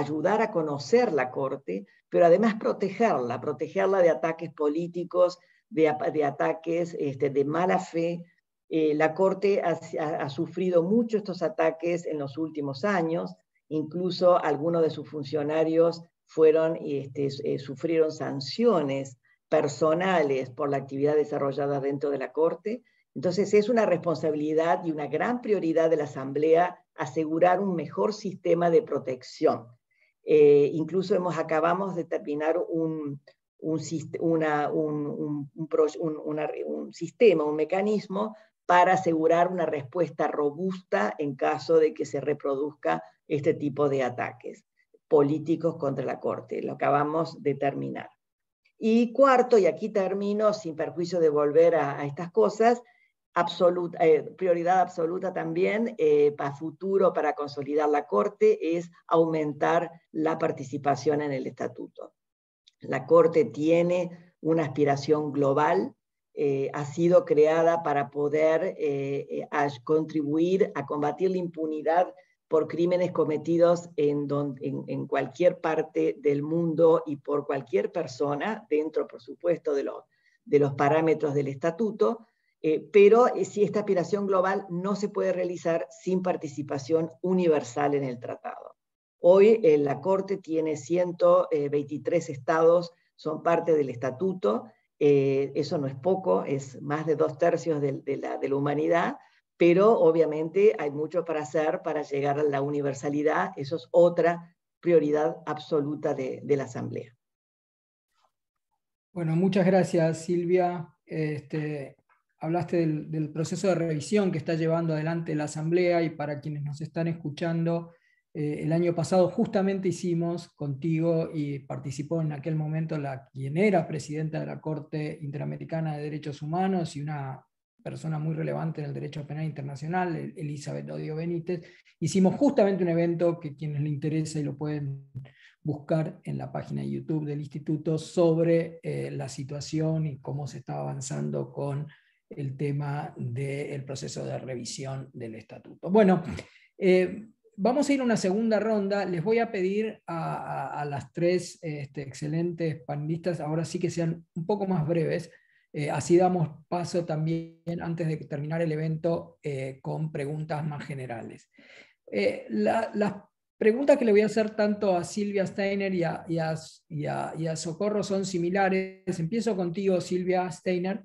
ayudar a conocer la Corte, pero además protegerla, protegerla de ataques políticos, de, ataques este, de mala fe. Eh, la Corte ha, ha sufrido mucho estos ataques en los últimos años, incluso algunos de sus funcionarios fueron este, eh, sufrieron sanciones personales por la actividad desarrollada dentro de la Corte entonces es una responsabilidad y una gran prioridad de la Asamblea asegurar un mejor sistema de protección. Eh, incluso hemos, acabamos de terminar un, un, sistema, un mecanismo para asegurar una respuesta robusta en caso de que se reproduzca este tipo de ataques políticos contra la Corte. Lo acabamos de terminar. Y cuarto, y aquí termino sin perjuicio de volver a estas cosas, eh, prioridad absoluta también eh, para futuro, para consolidar la Corte, es aumentar la participación en el estatuto. La Corte tiene una aspiración global, eh, ha sido creada para poder contribuir a combatir la impunidad por crímenes cometidos en, cualquier parte del mundo y por cualquier persona, dentro, por supuesto, de los parámetros del estatuto, eh, pero eh, si esta aspiración global no se puede realizar sin participación universal en el tratado. Hoy eh, la Corte tiene 123 estados, son parte del estatuto, eso no es poco, es más de dos tercios de, la, humanidad, pero obviamente hay mucho para hacer para llegar a la universalidad, eso es otra prioridad absoluta de, la Asamblea. Bueno, muchas gracias Silvia. Este, hablaste del, proceso de revisión que está llevando adelante la Asamblea y para quienes nos están escuchando, eh, el año pasado justamente hicimos contigo y participó en aquel momento la quien era presidenta de la Corte Interamericana de Derechos Humanos y una persona muy relevante en el derecho penal internacional, Elizabeth Odio Benítez, hicimos justamente un evento que quienes le interesa y lo pueden buscar en la página de YouTube del instituto sobre eh, la situación y cómo se está avanzando con el tema del proceso de revisión del estatuto. Bueno, eh, vamos a ir a una segunda ronda. Les voy a pedir a, las tres este, excelentes panelistas, ahora sí que sean un poco más breves. Eh, así damos paso también, antes de terminar el evento, eh, con preguntas más generales. las preguntas que le voy a hacer tanto a Silvia Steiner y a, Socorro son similares. Empiezo contigo, Silvia Steiner.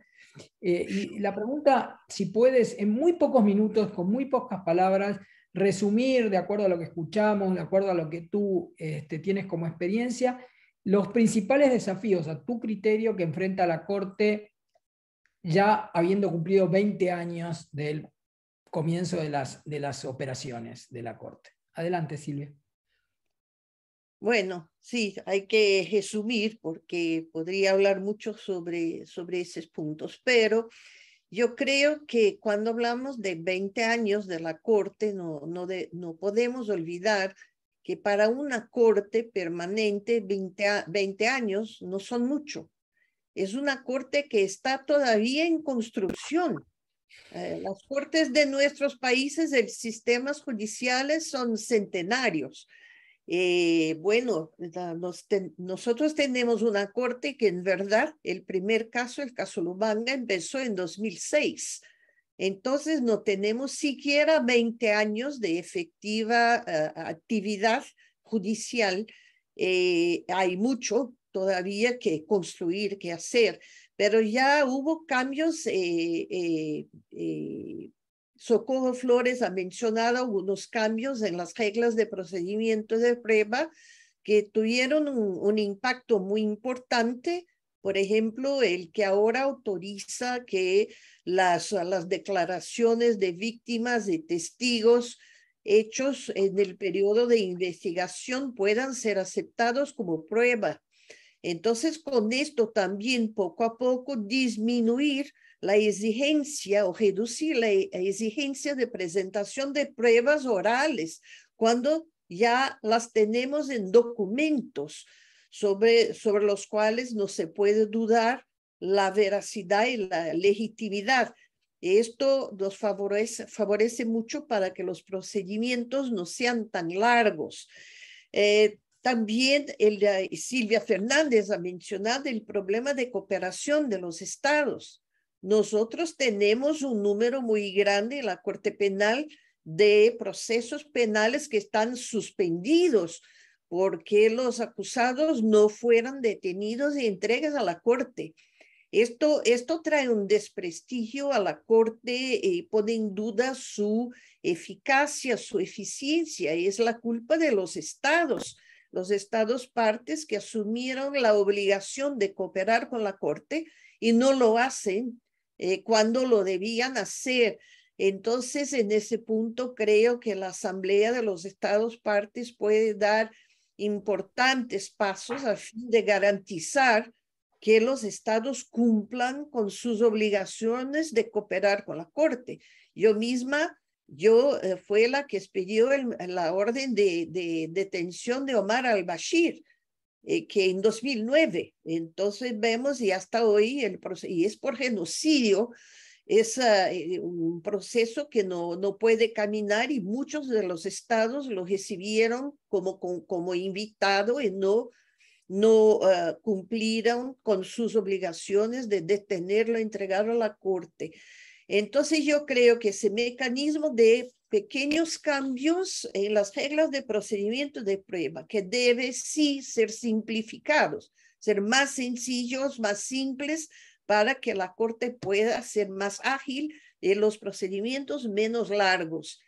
Eh, y la pregunta, si puedes, en muy pocos minutos, con muy pocas palabras, resumir, de acuerdo a lo que escuchamos, de acuerdo a lo que tú este, tienes como experiencia, los principales desafíos a tu criterio que enfrenta la Corte ya habiendo cumplido 20 años del comienzo de de las operaciones de la Corte. Adelante, Silvia. Bueno, sí, hay que resumir porque podría hablar mucho sobre, sobre esos puntos, pero yo creo que cuando hablamos de 20 años de la Corte, no, no, de, no podemos olvidar que para una Corte permanente 20, años no son mucho. Es una Corte que está todavía en construcción. Eh, las Cortes de nuestros países, los sistemas judiciales son centenarios. Eh, bueno, nosotros tenemos una corte que en verdad el primer caso, el caso Lumanga, empezó en 2006. Entonces no tenemos siquiera 20 años de efectiva eh, actividad judicial. Eh, hay mucho todavía que construir, que hacer, pero ya hubo cambios Socorro Flores ha mencionado algunos cambios en las reglas de procedimiento de prueba que tuvieron un, impacto muy importante por ejemplo, el que ahora autoriza que las, las declaraciones de víctimas, de testigos hechos en el periodo de investigación puedan ser aceptados como prueba. Entonces, con esto también poco a poco disminuir la exigencia o reducir e, la exigencia de presentación de pruebas orales cuando ya las tenemos en documentos sobre, sobre los cuales no se puede dudar la veracidad y la legitimidad. Esto nos favorece, favorece mucho para que los procedimientos no sean tan largos. Eh, también Silvia Fernández ha mencionado el problema de cooperación de los estados. Nosotros tenemos un número muy grande en la Corte Penal de procesos penales que están suspendidos porque los acusados no fueran detenidos y entregas a la Corte. Esto, esto trae un desprestigio a la Corte y eh, pone en duda su eficacia, su eficiencia, y es la culpa de los estados, los estados partes que asumieron la obligación de cooperar con la Corte y no lo hacen eh, cuando lo debían hacer. Entonces, en ese punto, creo que la Asamblea de los Estados Partes puede dar importantes pasos a fin de garantizar que los estados cumplan con sus obligaciones de cooperar con la Corte. Yo misma, yo eh, fue la que expedió la orden de, detención de Omar al-Bashir eh, que en 2009. Entonces vemos y hasta hoy, el proceso, y es por genocidio, es ah, eh, un proceso que no, no puede caminar y muchos de los estados lo recibieron como, como, invitado y no, no ah, cumplieron con sus obligaciones de detenerlo, entregarlo a la corte. Entonces yo creo que ese mecanismo de pequeños cambios en las reglas de procedimiento de prueba que debe sí ser simplificados, ser más sencillos, más simples para que la Corte pueda ser más ágil en los procedimientos menos largos.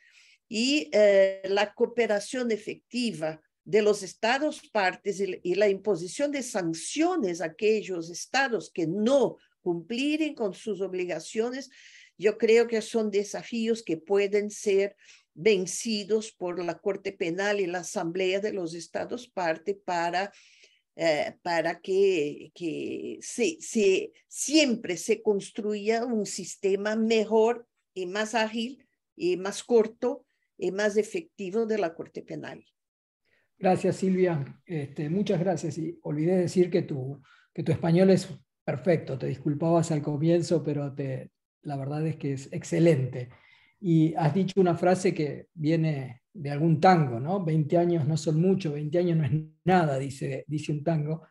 Y eh, la cooperación efectiva de los estados partes y, y la imposición de sanciones a aquellos estados que no cumpliren con sus obligaciones yo creo que son desafíos que pueden ser vencidos por la Corte Penal y la Asamblea de los Estados parte para, eh, para que, que siempre se construya un sistema mejor y más ágil y más corto y más efectivo de la Corte Penal. Gracias, Silvia. Este, muchas gracias. Y olvidé decir que tu, que tu español es perfecto. Te disculpabas al comienzo, pero te, la verdad es que es excelente. Y has dicho una frase que viene de algún tango, ¿no? 20 años no son mucho, 20 años no es nada, dice, dice un tango.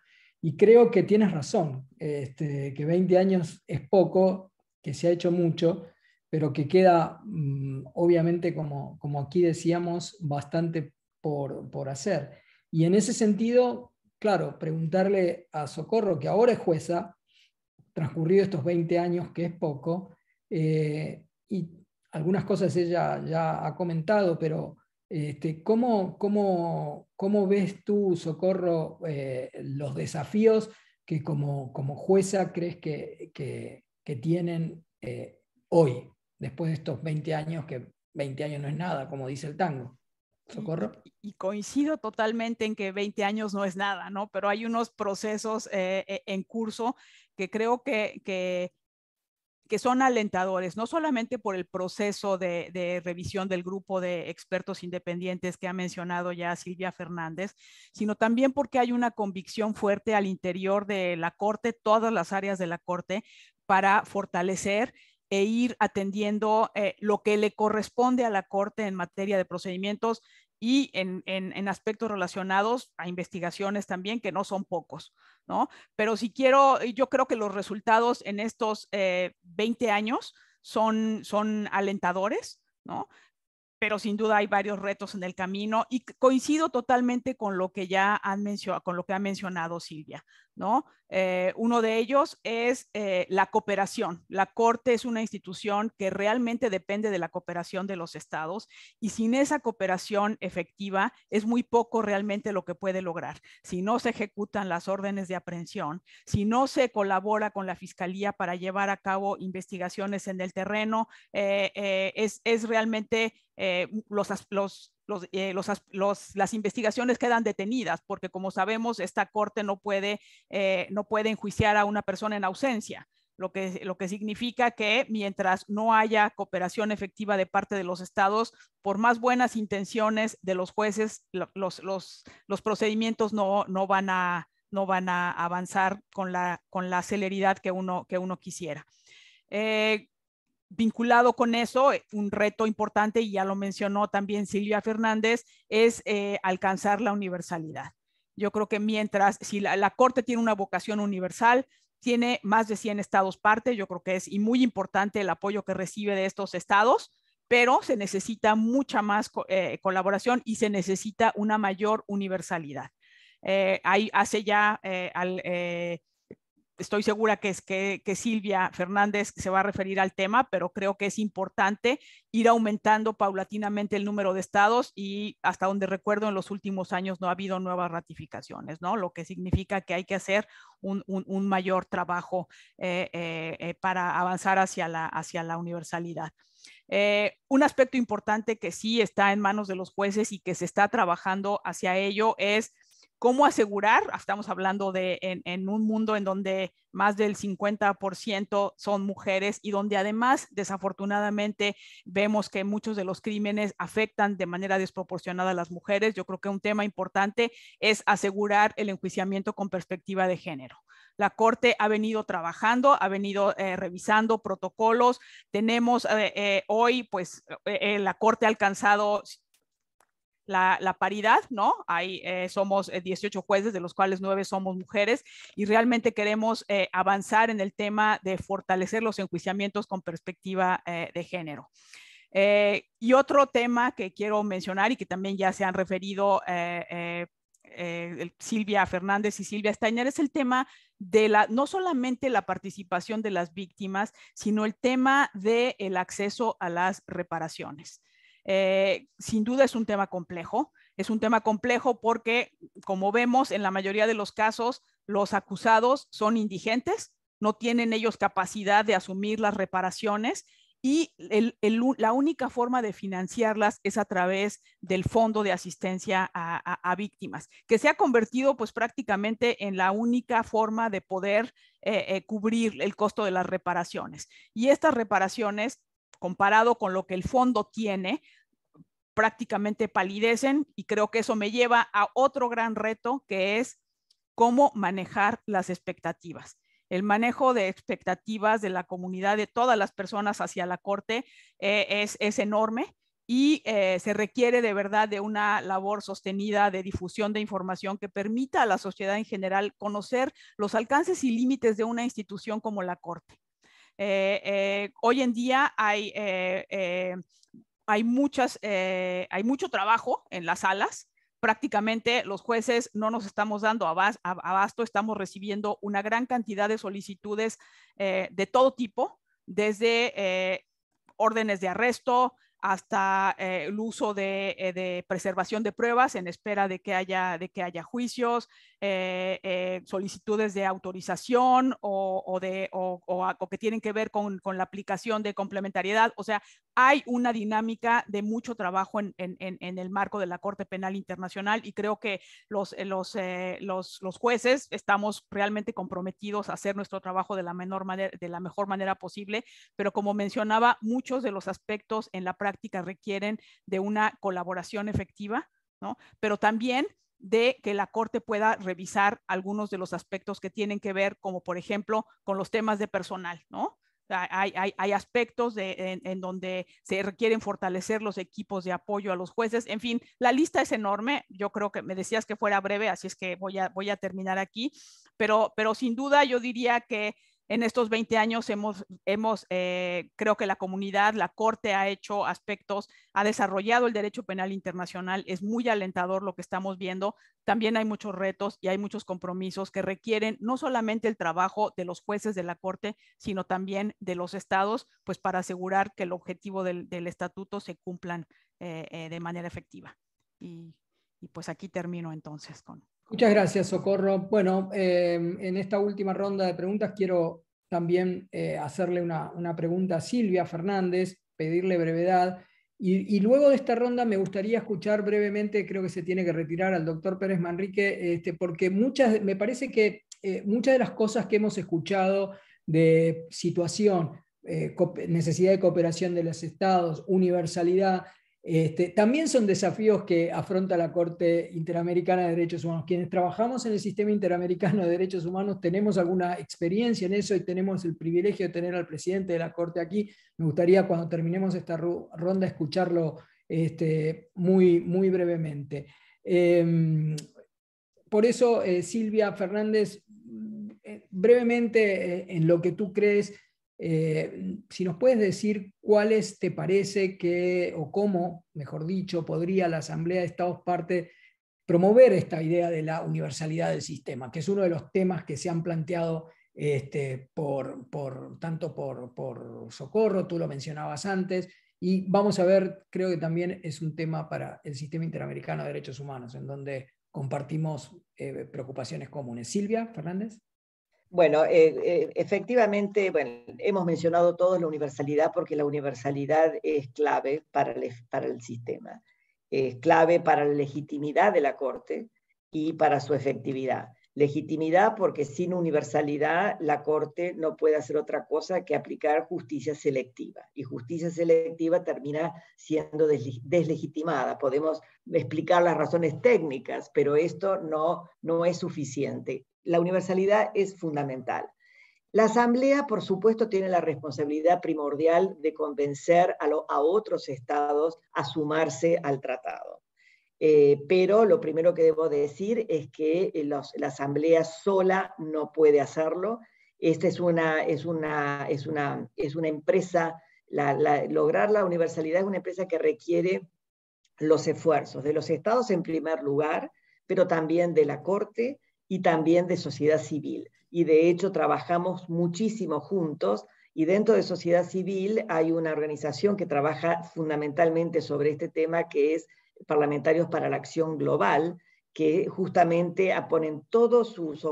Y creo que tienes razón, este, que 20 años es poco, que se ha hecho mucho, pero que queda, mm, obviamente, como, aquí decíamos, bastante por, por hacer. Y en ese sentido, claro, preguntarle a Socorro, que ahora es jueza, transcurrido estos 20 años, que es poco, eh, y algunas cosas ella ya ha comentado, pero este, ¿cómo, cómo, cómo, ves tú, Socorro, eh, los desafíos que como, como jueza crees que, tienen eh, hoy, después de estos 20 años, que 20 años no es nada, como dice el tango? Socorro. Y, coincido totalmente en que 20 años no es nada, ¿no? Pero hay unos procesos e, en curso que creo que que son alentadores, no solamente por el proceso de, revisión del grupo de expertos independientes que ha mencionado ya Silvia Fernández, sino también porque hay una convicción fuerte al interior de la Corte, todas las áreas de la Corte, para fortalecer e ir atendiendo eh, lo que le corresponde a la Corte en materia de procedimientos y en, aspectos relacionados a investigaciones también, que no son pocos, ¿no? Pero si quiero, yo creo que los resultados en estos 20 eh, años son, son alentadores, ¿no? Pero sin duda hay varios retos en el camino y coincido totalmente con lo que ya han mencionado, con lo que ha mencionado Silvia, ¿no? Eh, uno de ellos es eh, la cooperación. La Corte es una institución que realmente depende de la cooperación de los estados y sin esa cooperación efectiva es muy poco realmente lo que puede lograr. Si no se ejecutan las órdenes de aprehensión, si no se colabora con la Fiscalía para llevar a cabo investigaciones en el terreno, eh, es, realmente los, los eh, las investigaciones quedan detenidas porque, como sabemos, esta corte no puede, eh, no puede enjuiciar a una persona en ausencia. Lo que, lo que, significa que mientras no haya cooperación efectiva de parte de los estados, por más buenas intenciones de los jueces, los, los, los procedimientos no, no, van a, no, van a, avanzar con la, con la celeridad que uno, que uno quisiera. Eh, vinculado con eso, eh, un reto importante, y ya lo mencionó también Silvia Fernández, es eh, alcanzar la universalidad. Yo creo que mientras, si la, Corte tiene una vocación universal, tiene más de 100 estados parte, yo creo que es y muy importante el apoyo que recibe de estos estados, pero se necesita mucha más eh, colaboración y se necesita una mayor universalidad. Ahí hace ya estoy segura que, Silvia Fernández se va a referir al tema, pero creo que es importante ir aumentando paulatinamente el número de estados y hasta donde recuerdo en los últimos años no ha habido nuevas ratificaciones, ¿no? Lo que significa que hay que hacer un, mayor trabajo eh, eh, eh, para avanzar hacia la, universalidad. un aspecto importante que sí está en manos de los jueces y que se está trabajando hacia ello es cómo asegurar, ah, estamos hablando de en, un mundo en donde más del 50% son mujeres y donde además desafortunadamente vemos que muchos de los crímenes afectan de manera desproporcionada a las mujeres. Yo creo que un tema importante es asegurar el enjuiciamiento con perspectiva de género. La Corte ha venido trabajando, ha venido eh, revisando protocolos. Tenemos eh, eh, hoy, pues, la Corte ha alcanzado la, paridad, ¿no? Ahí eh, somos 18 eh, jueces, de los cuales 9 somos mujeres, y realmente queremos eh, avanzar en el tema de fortalecer los enjuiciamientos con perspectiva de género. y otro tema que quiero mencionar y que también ya se han referido Silvia Fernández y Silvia Steiner es el tema de la no solamente la participación de las víctimas, sino el tema del acceso a las reparaciones. Eh, sin duda es un tema complejo, es un tema complejo porque, como vemos, en la mayoría de los casos, los acusados son indigentes, no tienen ellos capacidad de asumir las reparaciones y la única forma de financiarlas es a través del fondo de asistencia a, víctimas, que se ha convertido pues prácticamente en la única forma de poder eh, eh, cubrir el costo de las reparaciones. Y estas reparaciones comparado con lo que el fondo tiene, prácticamente palidecen y creo que eso me lleva a otro gran reto que es cómo manejar las expectativas. El manejo de expectativas de la comunidad, de todas las personas hacia la Corte, eh, es, es, enorme y eh, se requiere de verdad de una labor sostenida de difusión de información que permita a la sociedad en general conocer los alcances y límites de una institución como la Corte. Eh, eh, hoy en día hay, eh, hay, muchas, hay mucho trabajo en las salas prácticamente los jueces no nos estamos dando abasto, estamos recibiendo una gran cantidad de solicitudes de todo tipo, desde órdenes de arresto, hasta eh, el uso de, eh, de, preservación de pruebas en espera de que haya, de que haya juicios, eh, solicitudes de autorización o, de, o, que tienen que ver con, con, la aplicación de complementariedad. O sea, hay una dinámica de mucho trabajo en, en, en el marco de la Corte Penal Internacional y creo que los, los, los, los jueces estamos realmente comprometidos a hacer nuestro trabajo de la, menor de la mejor manera posible, pero como mencionaba, muchos de los aspectos en la práctica prácticas requieren de una colaboración efectiva, ¿no? Pero también de que la Corte pueda revisar algunos de los aspectos que tienen que ver, como por ejemplo, con los temas de personal, ¿no? Ah, hay, hay, hay aspectos en, en, donde se requieren fortalecer los equipos de apoyo a los jueces. En fin, la lista es enorme. Yo creo que me decías que fuera breve, así es que voy a, voy a terminar aquí. Pero, pero sin duda yo diría que en estos 20 años hemos, hemos eh, creo que la comunidad, la Corte ha hecho aspectos, ha desarrollado el derecho penal internacional, es muy alentador lo que estamos viendo. También hay muchos retos y hay muchos compromisos que requieren no solamente el trabajo de los jueces de la Corte, sino también de los estados, pues para asegurar que el objetivo del, estatuto se cumplan eh, eh, de manera efectiva. Y y pues aquí termino entonces con... Muchas gracias, Socorro. Bueno, em, en esta última ronda de preguntas quiero también eh, hacerle una, pregunta a Silvia Fernández, pedirle brevedad. Y, luego de esta ronda me gustaría escuchar brevemente, creo que se tiene que retirar al doctor Pérez Manrique, este, porque muchas, me parece que eh, muchas de las cosas que hemos escuchado de situación, eh, necesidad de cooperación de los estados, universalidad, este, también son desafíos que afronta la Corte Interamericana de Derechos Humanos. Quienes trabajamos en el sistema interamericano de derechos humanos tenemos alguna experiencia en eso y tenemos el privilegio de tener al presidente de la Corte aquí. Me gustaría cuando terminemos esta ronda escucharlo este, muy, muy brevemente. Em, por eso, eh, Silvia Fernández, eh, brevemente eh, en lo que tú crees eh, si nos puedes decir cuáles te parece que, o cómo, mejor dicho, podría la Asamblea de Estados parte promover esta idea de la universalidad del sistema, que es uno de los temas que se han planteado este, por, tanto por, por Socorro, tú lo mencionabas antes, y vamos a ver, creo que también es un tema para el sistema interamericano de derechos humanos, en donde compartimos eh, preocupaciones comunes. Silvia Fernández. Bueno, eh, eh, efectivamente, bueno, hemos mencionado todos la universalidad porque la universalidad es clave para el, para el sistema, es clave para la legitimidad de la Corte y para su efectividad. Legitimidad porque sin universalidad la Corte no puede hacer otra cosa que aplicar justicia selectiva y justicia selectiva termina siendo deslegitimada. Podemos explicar las razones técnicas, pero esto no, no es suficiente la universalidad es fundamental. La Asamblea, por supuesto, tiene la responsabilidad primordial de convencer a, otros estados a sumarse al tratado. Eh, pero lo primero que debo decir es que eh, la Asamblea sola no puede hacerlo. Esta es una, es una, es una, es una empresa, lograr la universalidad es una empresa que requiere los esfuerzos de los estados en primer lugar, pero también de la Corte, y también de sociedad civil. Y de hecho trabajamos muchísimo juntos y dentro de sociedad civil hay una organización que trabaja fundamentalmente sobre este tema que es Parlamentarios para la Acción Global, que justamente ponen todos sus,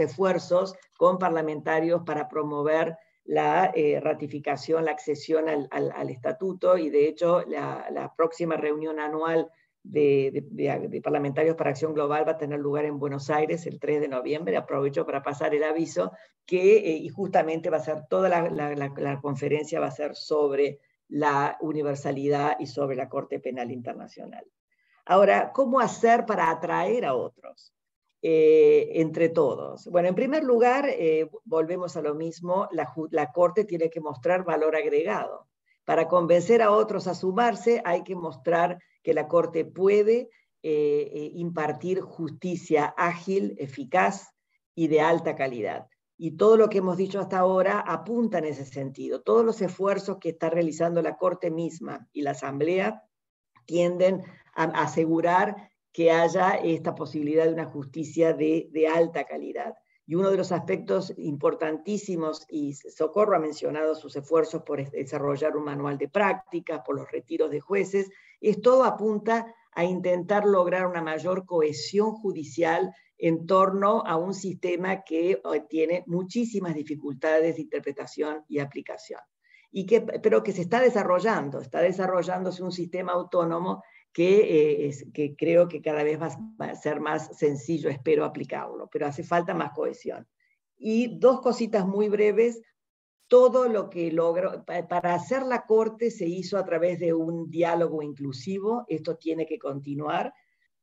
esfuerzos con parlamentarios para promover la eh, ratificación, la accesión al, estatuto y de hecho la próxima reunión anual de, parlamentarios para Acción Global va a tener lugar en Buenos Aires el 3 de noviembre. Aprovecho para pasar el aviso que, eh, y justamente va a ser toda la, conferencia va a ser sobre la universalidad y sobre la Corte Penal Internacional. Ahora, ¿cómo hacer para atraer a otros? Eh, entre todos. Bueno, en primer lugar, eh, volvemos a lo mismo, la Corte tiene que mostrar valor agregado. Para convencer a otros a sumarse, hay que mostrar que la Corte puede eh, eh, impartir justicia ágil, eficaz y de alta calidad. Y todo lo que hemos dicho hasta ahora apunta en ese sentido. Todos los esfuerzos que está realizando la Corte misma y la Asamblea tienden a asegurar que haya esta posibilidad de una justicia de, de alta calidad. Y uno de los aspectos importantísimos, y Socorro ha mencionado sus esfuerzos por desarrollar un manual de prácticas, por los retiros de jueces, esto apunta a intentar lograr una mayor cohesión judicial en torno a un sistema que eh, tiene muchísimas dificultades de interpretación y aplicación, pero que se está desarrollando, está desarrollándose un sistema autónomo que, eh, que creo que cada vez va a ser más sencillo, espero aplicarlo, pero hace falta más cohesión. Y dos cositas muy breves todo lo que logró, para hacer la corte se hizo a través de un diálogo inclusivo, esto tiene que continuar,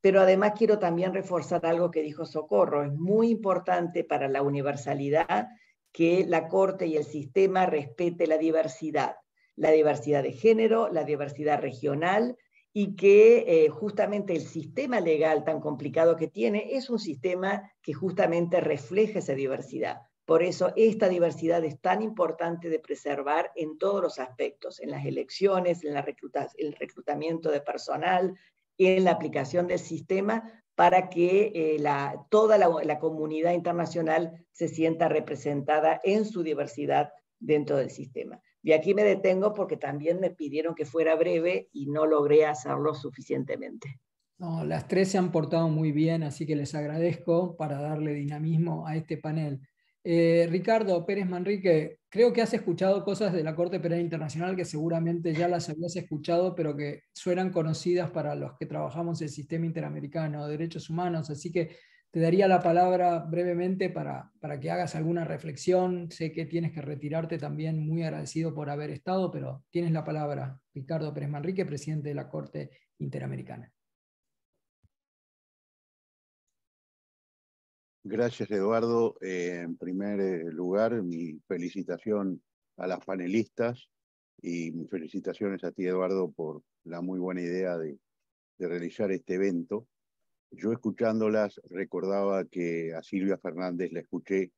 pero además quiero también reforzar algo que dijo Socorro, es muy importante para la universalidad que la corte y el sistema respete la diversidad, la diversidad de género, la diversidad regional y que eh, justamente el sistema legal tan complicado que tiene es un sistema que justamente refleja esa diversidad por eso esta diversidad es tan importante de preservar en todos los aspectos, en las elecciones, en el reclutamiento de personal, en la aplicación del sistema, para que eh, toda la, comunidad internacional se sienta representada en su diversidad dentro del sistema. Y aquí me detengo porque también me pidieron que fuera breve y no logré hacerlo suficientemente. las tres se han portado muy bien, así que les agradezco para darle dinamismo a este panel. Eh, Ricardo Pérez Manrique, creo que has escuchado cosas de la Corte Penal Internacional que seguramente ya las habías escuchado, pero que suenan conocidas para los que trabajamos en el sistema interamericano de derechos humanos. Así que te daría la palabra brevemente para, para que hagas alguna reflexión. Sé que tienes que retirarte también, muy agradecido por haber estado, pero tienes la palabra, Ricardo Pérez Manrique, presidente de la Corte Interamericana. Gracias, Eduardo. Eh, en primer eh, lugar, mi felicitación a las panelistas y mis felicitaciones a ti, Eduardo, por la muy buena idea de, realizar este evento. Yo escuchándolas recordaba que a Silvia Fernández la escuché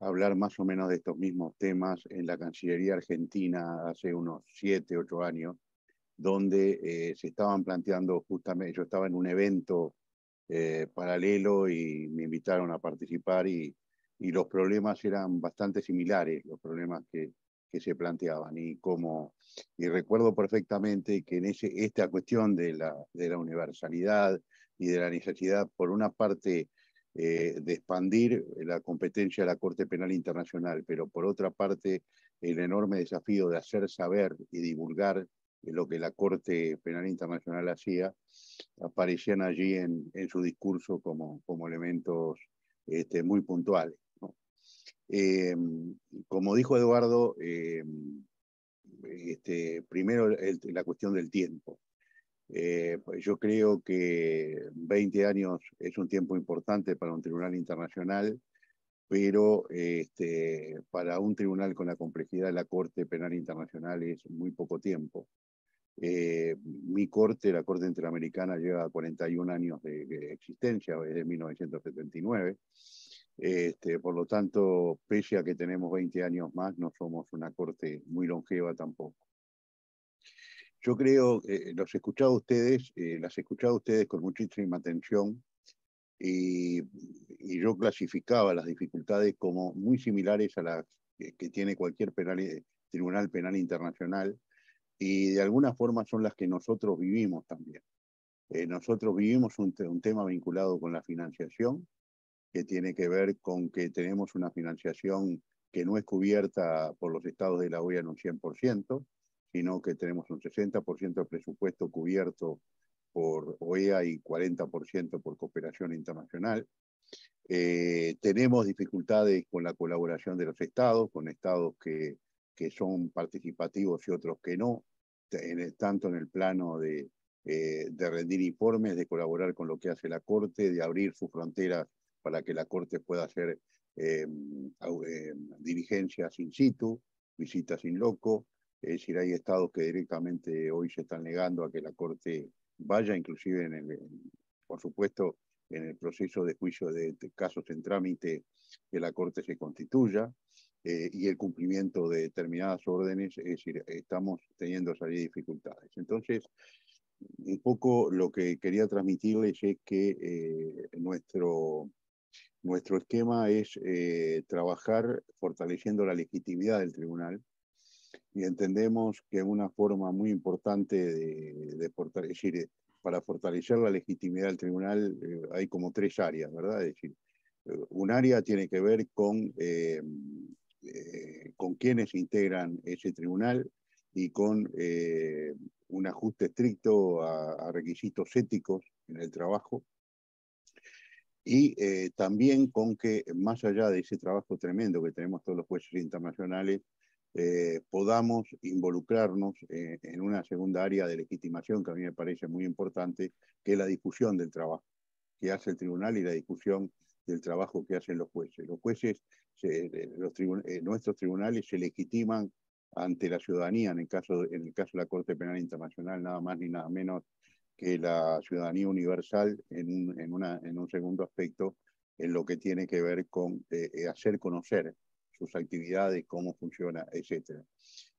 hablar más o menos de estos mismos temas en la Cancillería Argentina hace unos siete, ocho años, donde eh, se estaban planteando justamente, yo estaba en un evento eh, paralelo y me invitaron a participar y, los problemas eran bastante similares, los problemas que, que se planteaban. Y, como, y recuerdo perfectamente que en ese, esta cuestión de la, de la universalidad y de la necesidad, por una parte, eh, de expandir la competencia de la Corte Penal Internacional, pero por otra parte, el enorme desafío de hacer saber y divulgar lo que la Corte Penal Internacional hacía, aparecían allí en, su discurso como, elementos este, muy puntuales. Eh, como dijo Eduardo, eh, este, primero la cuestión del tiempo. Eh, pues yo creo que 20 años es un tiempo importante para un tribunal internacional, pero este, para un tribunal con la complejidad de la Corte Penal Internacional es muy poco tiempo. Eh, mi corte, la Corte Interamericana, lleva 41 años de, existencia, desde 1979. Este, por lo tanto, pese a que tenemos 20 años más, no somos una corte muy longeva tampoco. Yo creo, eh, los he escuchado ustedes, eh, las he escuchado ustedes con muchísima atención y, yo clasificaba las dificultades como muy similares a las que, tiene cualquier tribunal penal internacional y de alguna forma son las que nosotros vivimos también. Eh, nosotros vivimos un, tema vinculado con la financiación, que tiene que ver con que tenemos una financiación que no es cubierta por los estados de la OEA en un 100%, sino que tenemos un 60% de presupuesto cubierto por OEA y 40% por cooperación internacional. Eh, tenemos dificultades con la colaboración de los estados, con estados que, que son participativos y otros que no. Este, tanto en el plano eh, de, rendir informes, de colaborar con lo que hace la Corte, de abrir sus fronteras para que la Corte pueda hacer eh, eh, diligencias in situ, visitas in loco. Es decir, hay estados que directamente hoy se están negando a que la Corte vaya, inclusive, en el, por supuesto, en el proceso de juicio de, de casos en trámite, que la Corte se constituya. Eh, y el cumplimiento de determinadas órdenes, es decir, estamos teniendo salida dificultades. Entonces, un poco lo que quería transmitirles es que eh, nuestro, nuestro esquema es eh, trabajar fortaleciendo la legitimidad del tribunal y entendemos que una forma muy importante de, fortalecer, para fortalecer la legitimidad del tribunal hay como tres áreas, ¿verdad? Es decir, un área tiene que ver con eh, con quienes integran ese tribunal y con eh, un ajuste estricto a, requisitos éticos en el trabajo y eh, también con que más allá de ese trabajo tremendo que tenemos todos los jueces internacionales, podamos involucrarnos en una segunda área de legitimación que a mí me parece muy importante, que es la discusión del trabajo que hace el tribunal y la discusión del trabajo que hacen los jueces. Los jueces, los eh, nuestros tribunales se legitiman ante la ciudadanía, en el, caso, de, en el caso de la Corte Penal Internacional, nada más ni nada menos que la ciudadanía universal en, en, una, en un segundo aspecto, en lo que tiene que ver con eh, eh, hacer conocer sus actividades, cómo funciona, etc.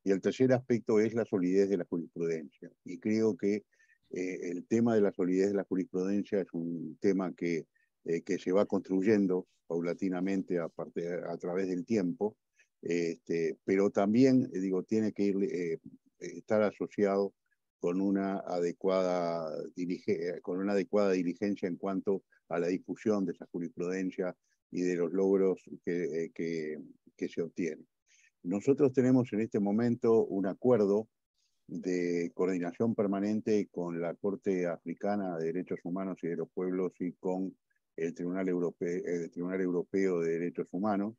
Y el tercer aspecto es la solidez de la jurisprudencia. Y creo que el tema de la solidez de la jurisprudencia es un tema que eh, que se va construyendo paulatinamente a, través del tiempo, este, pero también, eh, digo, tiene que ir, eh, estar asociado con una, adecuada con una adecuada diligencia en cuanto a la difusión de esa jurisprudencia y de los logros que, que, que se obtienen. Nosotros tenemos en este momento un acuerdo de coordinación permanente con la Corte Africana de Derechos Humanos y de los Pueblos y con el Tribunal Europeo, el Tribunal Europeo de Derechos Humanos.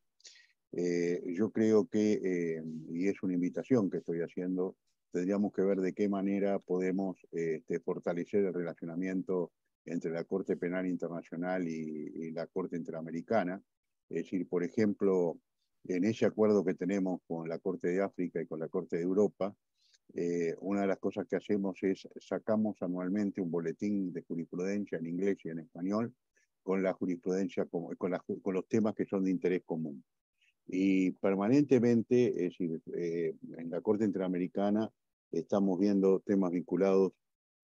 Eh, yo creo que, eh, y es una invitación que estoy haciendo, tendríamos que ver de qué manera podemos este, fortalecer el relacionamiento entre la Corte Penal Internacional y, la Corte Interamericana. Es decir, por ejemplo, en ese acuerdo que tenemos con la Corte de África y con la Corte de Europa, eh, una de las cosas que hacemos es sacamos anualmente un boletín de jurisprudencia en inglés y en español con la jurisprudencia, con, los temas que son de interés común. Y permanentemente, es eh, en la Corte Interamericana estamos viendo temas vinculados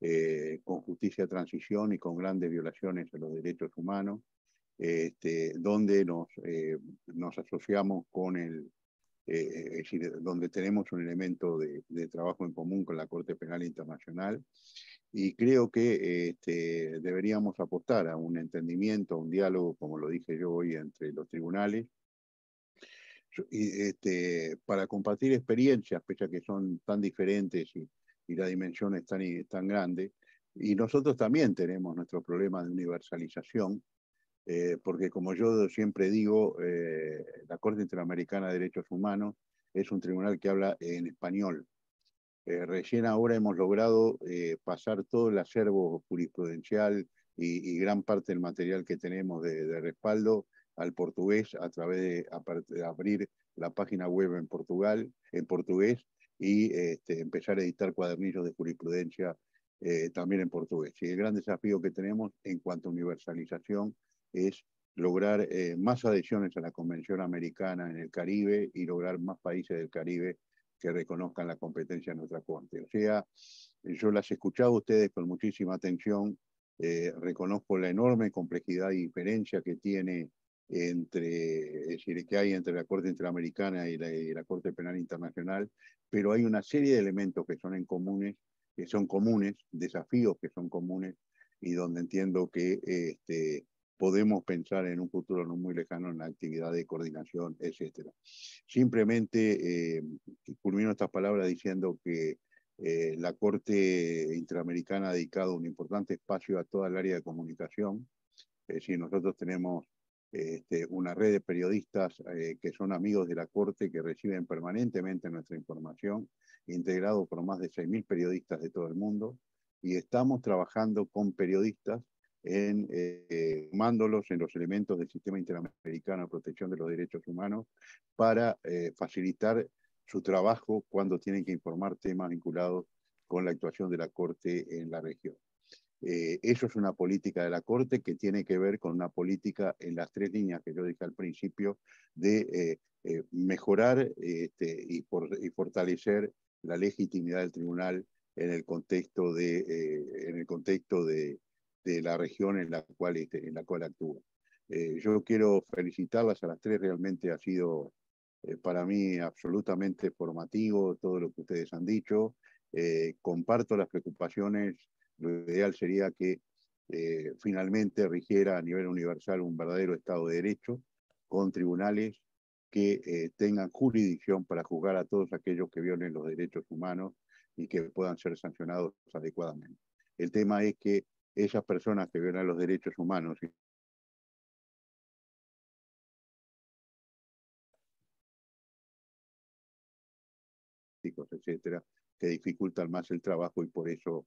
eh, con justicia de transición y con grandes violaciones a los derechos humanos, este, donde nos, eh, nos asociamos con el, es decir, donde tenemos un elemento de, de, trabajo en común con la Corte Penal Internacional y creo que este, deberíamos apostar a un entendimiento, a un diálogo, como lo dije yo hoy, entre los tribunales, y, este, para compartir experiencias, pese a que son tan diferentes y, la dimensión es tan, grande. Y nosotros también tenemos nuestro problema de universalización, eh, porque como yo siempre digo, eh, la Corte Interamericana de Derechos Humanos es un tribunal que habla en español, eh, recién ahora hemos logrado eh, pasar todo el acervo jurisprudencial y, gran parte del material que tenemos de, respaldo al portugués a través de, abrir la página web en Portugal, en portugués, y este, empezar a editar cuadernillos de jurisprudencia eh, también en portugués. Y el gran desafío que tenemos en cuanto a universalización es lograr más adhesiones a la Convención Americana en el Caribe y lograr más países del Caribe que reconozcan la competencia de nuestra Corte. O sea, yo las he escuchado a ustedes con muchísima atención, eh, reconozco la enorme complejidad y e diferencia que tiene entre, es decir, que hay entre la Corte Interamericana y la, Corte Penal Internacional, pero hay una serie de elementos que son en comunes, que son comunes, desafíos que son comunes, y donde entiendo que este, podemos pensar en un futuro no muy lejano en la actividad de coordinación, etc. Simplemente eh, culmino estas palabras diciendo que eh, la Corte Interamericana ha dedicado un importante espacio a toda el área de comunicación. Es nosotros tenemos este, una red de periodistas eh, que son amigos de la Corte, que reciben permanentemente nuestra información, integrado por más de 6.000 periodistas de todo el mundo. Y estamos trabajando con periodistas en eh, en los elementos del sistema interamericano de protección de los derechos humanos para eh, facilitar su trabajo cuando tienen que informar temas vinculados con la actuación de la Corte en la región. Eh, eso es una política de la Corte que tiene que ver con una política en las tres líneas que yo dije al principio de mejorar este, y, fortalecer la legitimidad del tribunal en el contexto de, en el contexto de de la región en la cual, este, en la cual actúa. Eh, yo quiero felicitarlas a las tres, realmente ha sido eh, para mí absolutamente formativo todo lo que ustedes han dicho. Eh, comparto las preocupaciones, lo ideal sería que finalmente rigiera a nivel universal un verdadero Estado de Derecho con tribunales que tengan jurisdicción para juzgar a todos aquellos que violen los derechos humanos y que puedan ser sancionados adecuadamente. El tema es que esas personas que violan los derechos humanos. etcétera, que dificultan más el trabajo y por eso,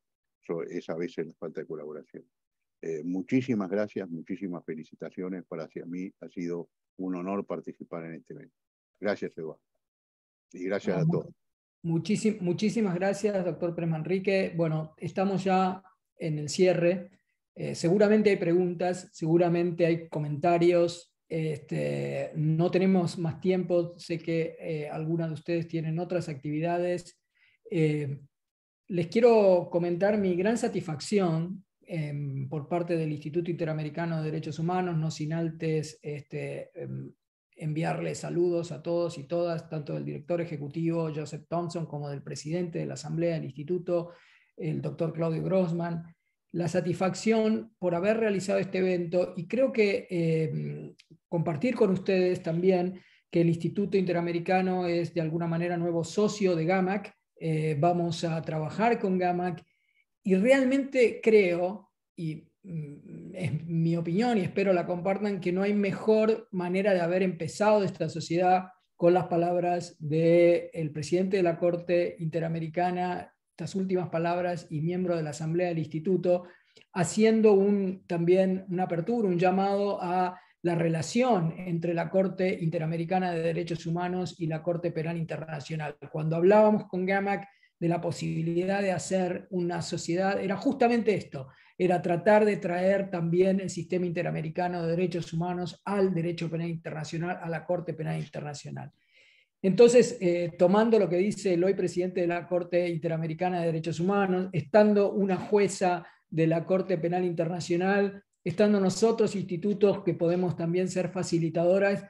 es a veces la falta de colaboración. Eh, muchísimas gracias, muchísimas felicitaciones para hacia mí. Ha sido un honor participar en este evento. Gracias, Eduardo. Y gracias a todos. muchísimas gracias, doctor Premanrique. Bueno, estamos ya en el cierre. Eh, seguramente hay preguntas, seguramente hay comentarios. Este, no tenemos más tiempo, sé que eh, algunas de ustedes tienen otras actividades. Eh, les quiero comentar mi gran satisfacción em, por parte del Instituto Interamericano de Derechos Humanos, no sin antes este, em, enviarles saludos a todos y todas, tanto del director ejecutivo Joseph Thompson como del presidente de la Asamblea del Instituto, el doctor Claudio Grossman, la satisfacción por haber realizado este evento y creo que eh, compartir con ustedes también que el Instituto Interamericano es de alguna manera nuevo socio de GAMAC, eh, vamos a trabajar con GAMAC y realmente creo, y mm, es mi opinión y espero la compartan, que no hay mejor manera de haber empezado esta sociedad con las palabras del el presidente de la Corte Interamericana, estas últimas palabras y miembro de la Asamblea del Instituto, haciendo también una apertura, un llamado a la relación entre la Corte Interamericana de Derechos Humanos y la Corte Penal Internacional. Cuando hablábamos con GAMAC de la posibilidad de hacer una sociedad, era justamente esto, era tratar de traer también el sistema interamericano de derechos humanos al derecho penal internacional, a la Corte Penal Internacional. Entonces, eh, tomando lo que dice el hoy presidente de la Corte Interamericana de Derechos Humanos, estando una jueza de la Corte Penal Internacional, estando nosotros institutos que podemos también ser facilitadoras,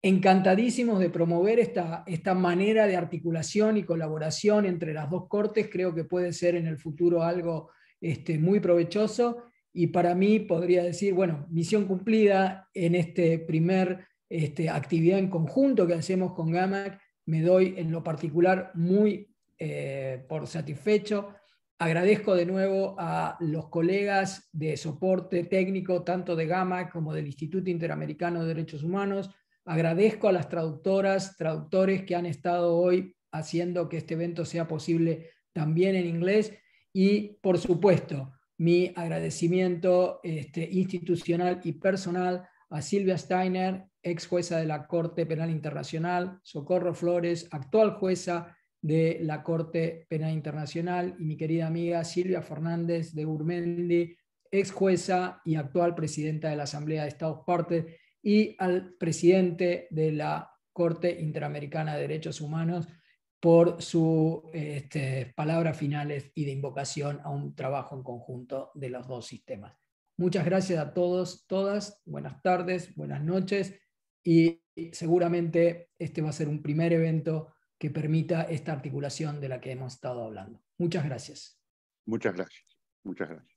encantadísimos de promover esta, esta manera de articulación y colaboración entre las dos cortes. Creo que puede ser en el futuro algo este, muy provechoso y para mí podría decir, bueno, misión cumplida en este primer este, actividad en conjunto que hacemos con GAMAC, me doy en lo particular muy eh, por satisfecho. Agradezco de nuevo a los colegas de soporte técnico, tanto de GAMAC como del Instituto Interamericano de Derechos Humanos. Agradezco a las traductoras, traductores que han estado hoy haciendo que este evento sea posible también en inglés. Y, por supuesto, mi agradecimiento este, institucional y personal a Silvia Steiner ex jueza de la Corte Penal Internacional, Socorro Flores, actual jueza de la Corte Penal Internacional, y mi querida amiga Silvia Fernández de Urmendi, ex jueza y actual presidenta de la Asamblea de Estados Partes, y al presidente de la Corte Interamericana de Derechos Humanos por sus este, palabras finales y de invocación a un trabajo en conjunto de los dos sistemas. Muchas gracias a todos, todas. Buenas tardes, buenas noches y seguramente este va a ser un primer evento que permita esta articulación de la que hemos estado hablando. Muchas gracias. Muchas gracias. Muchas gracias.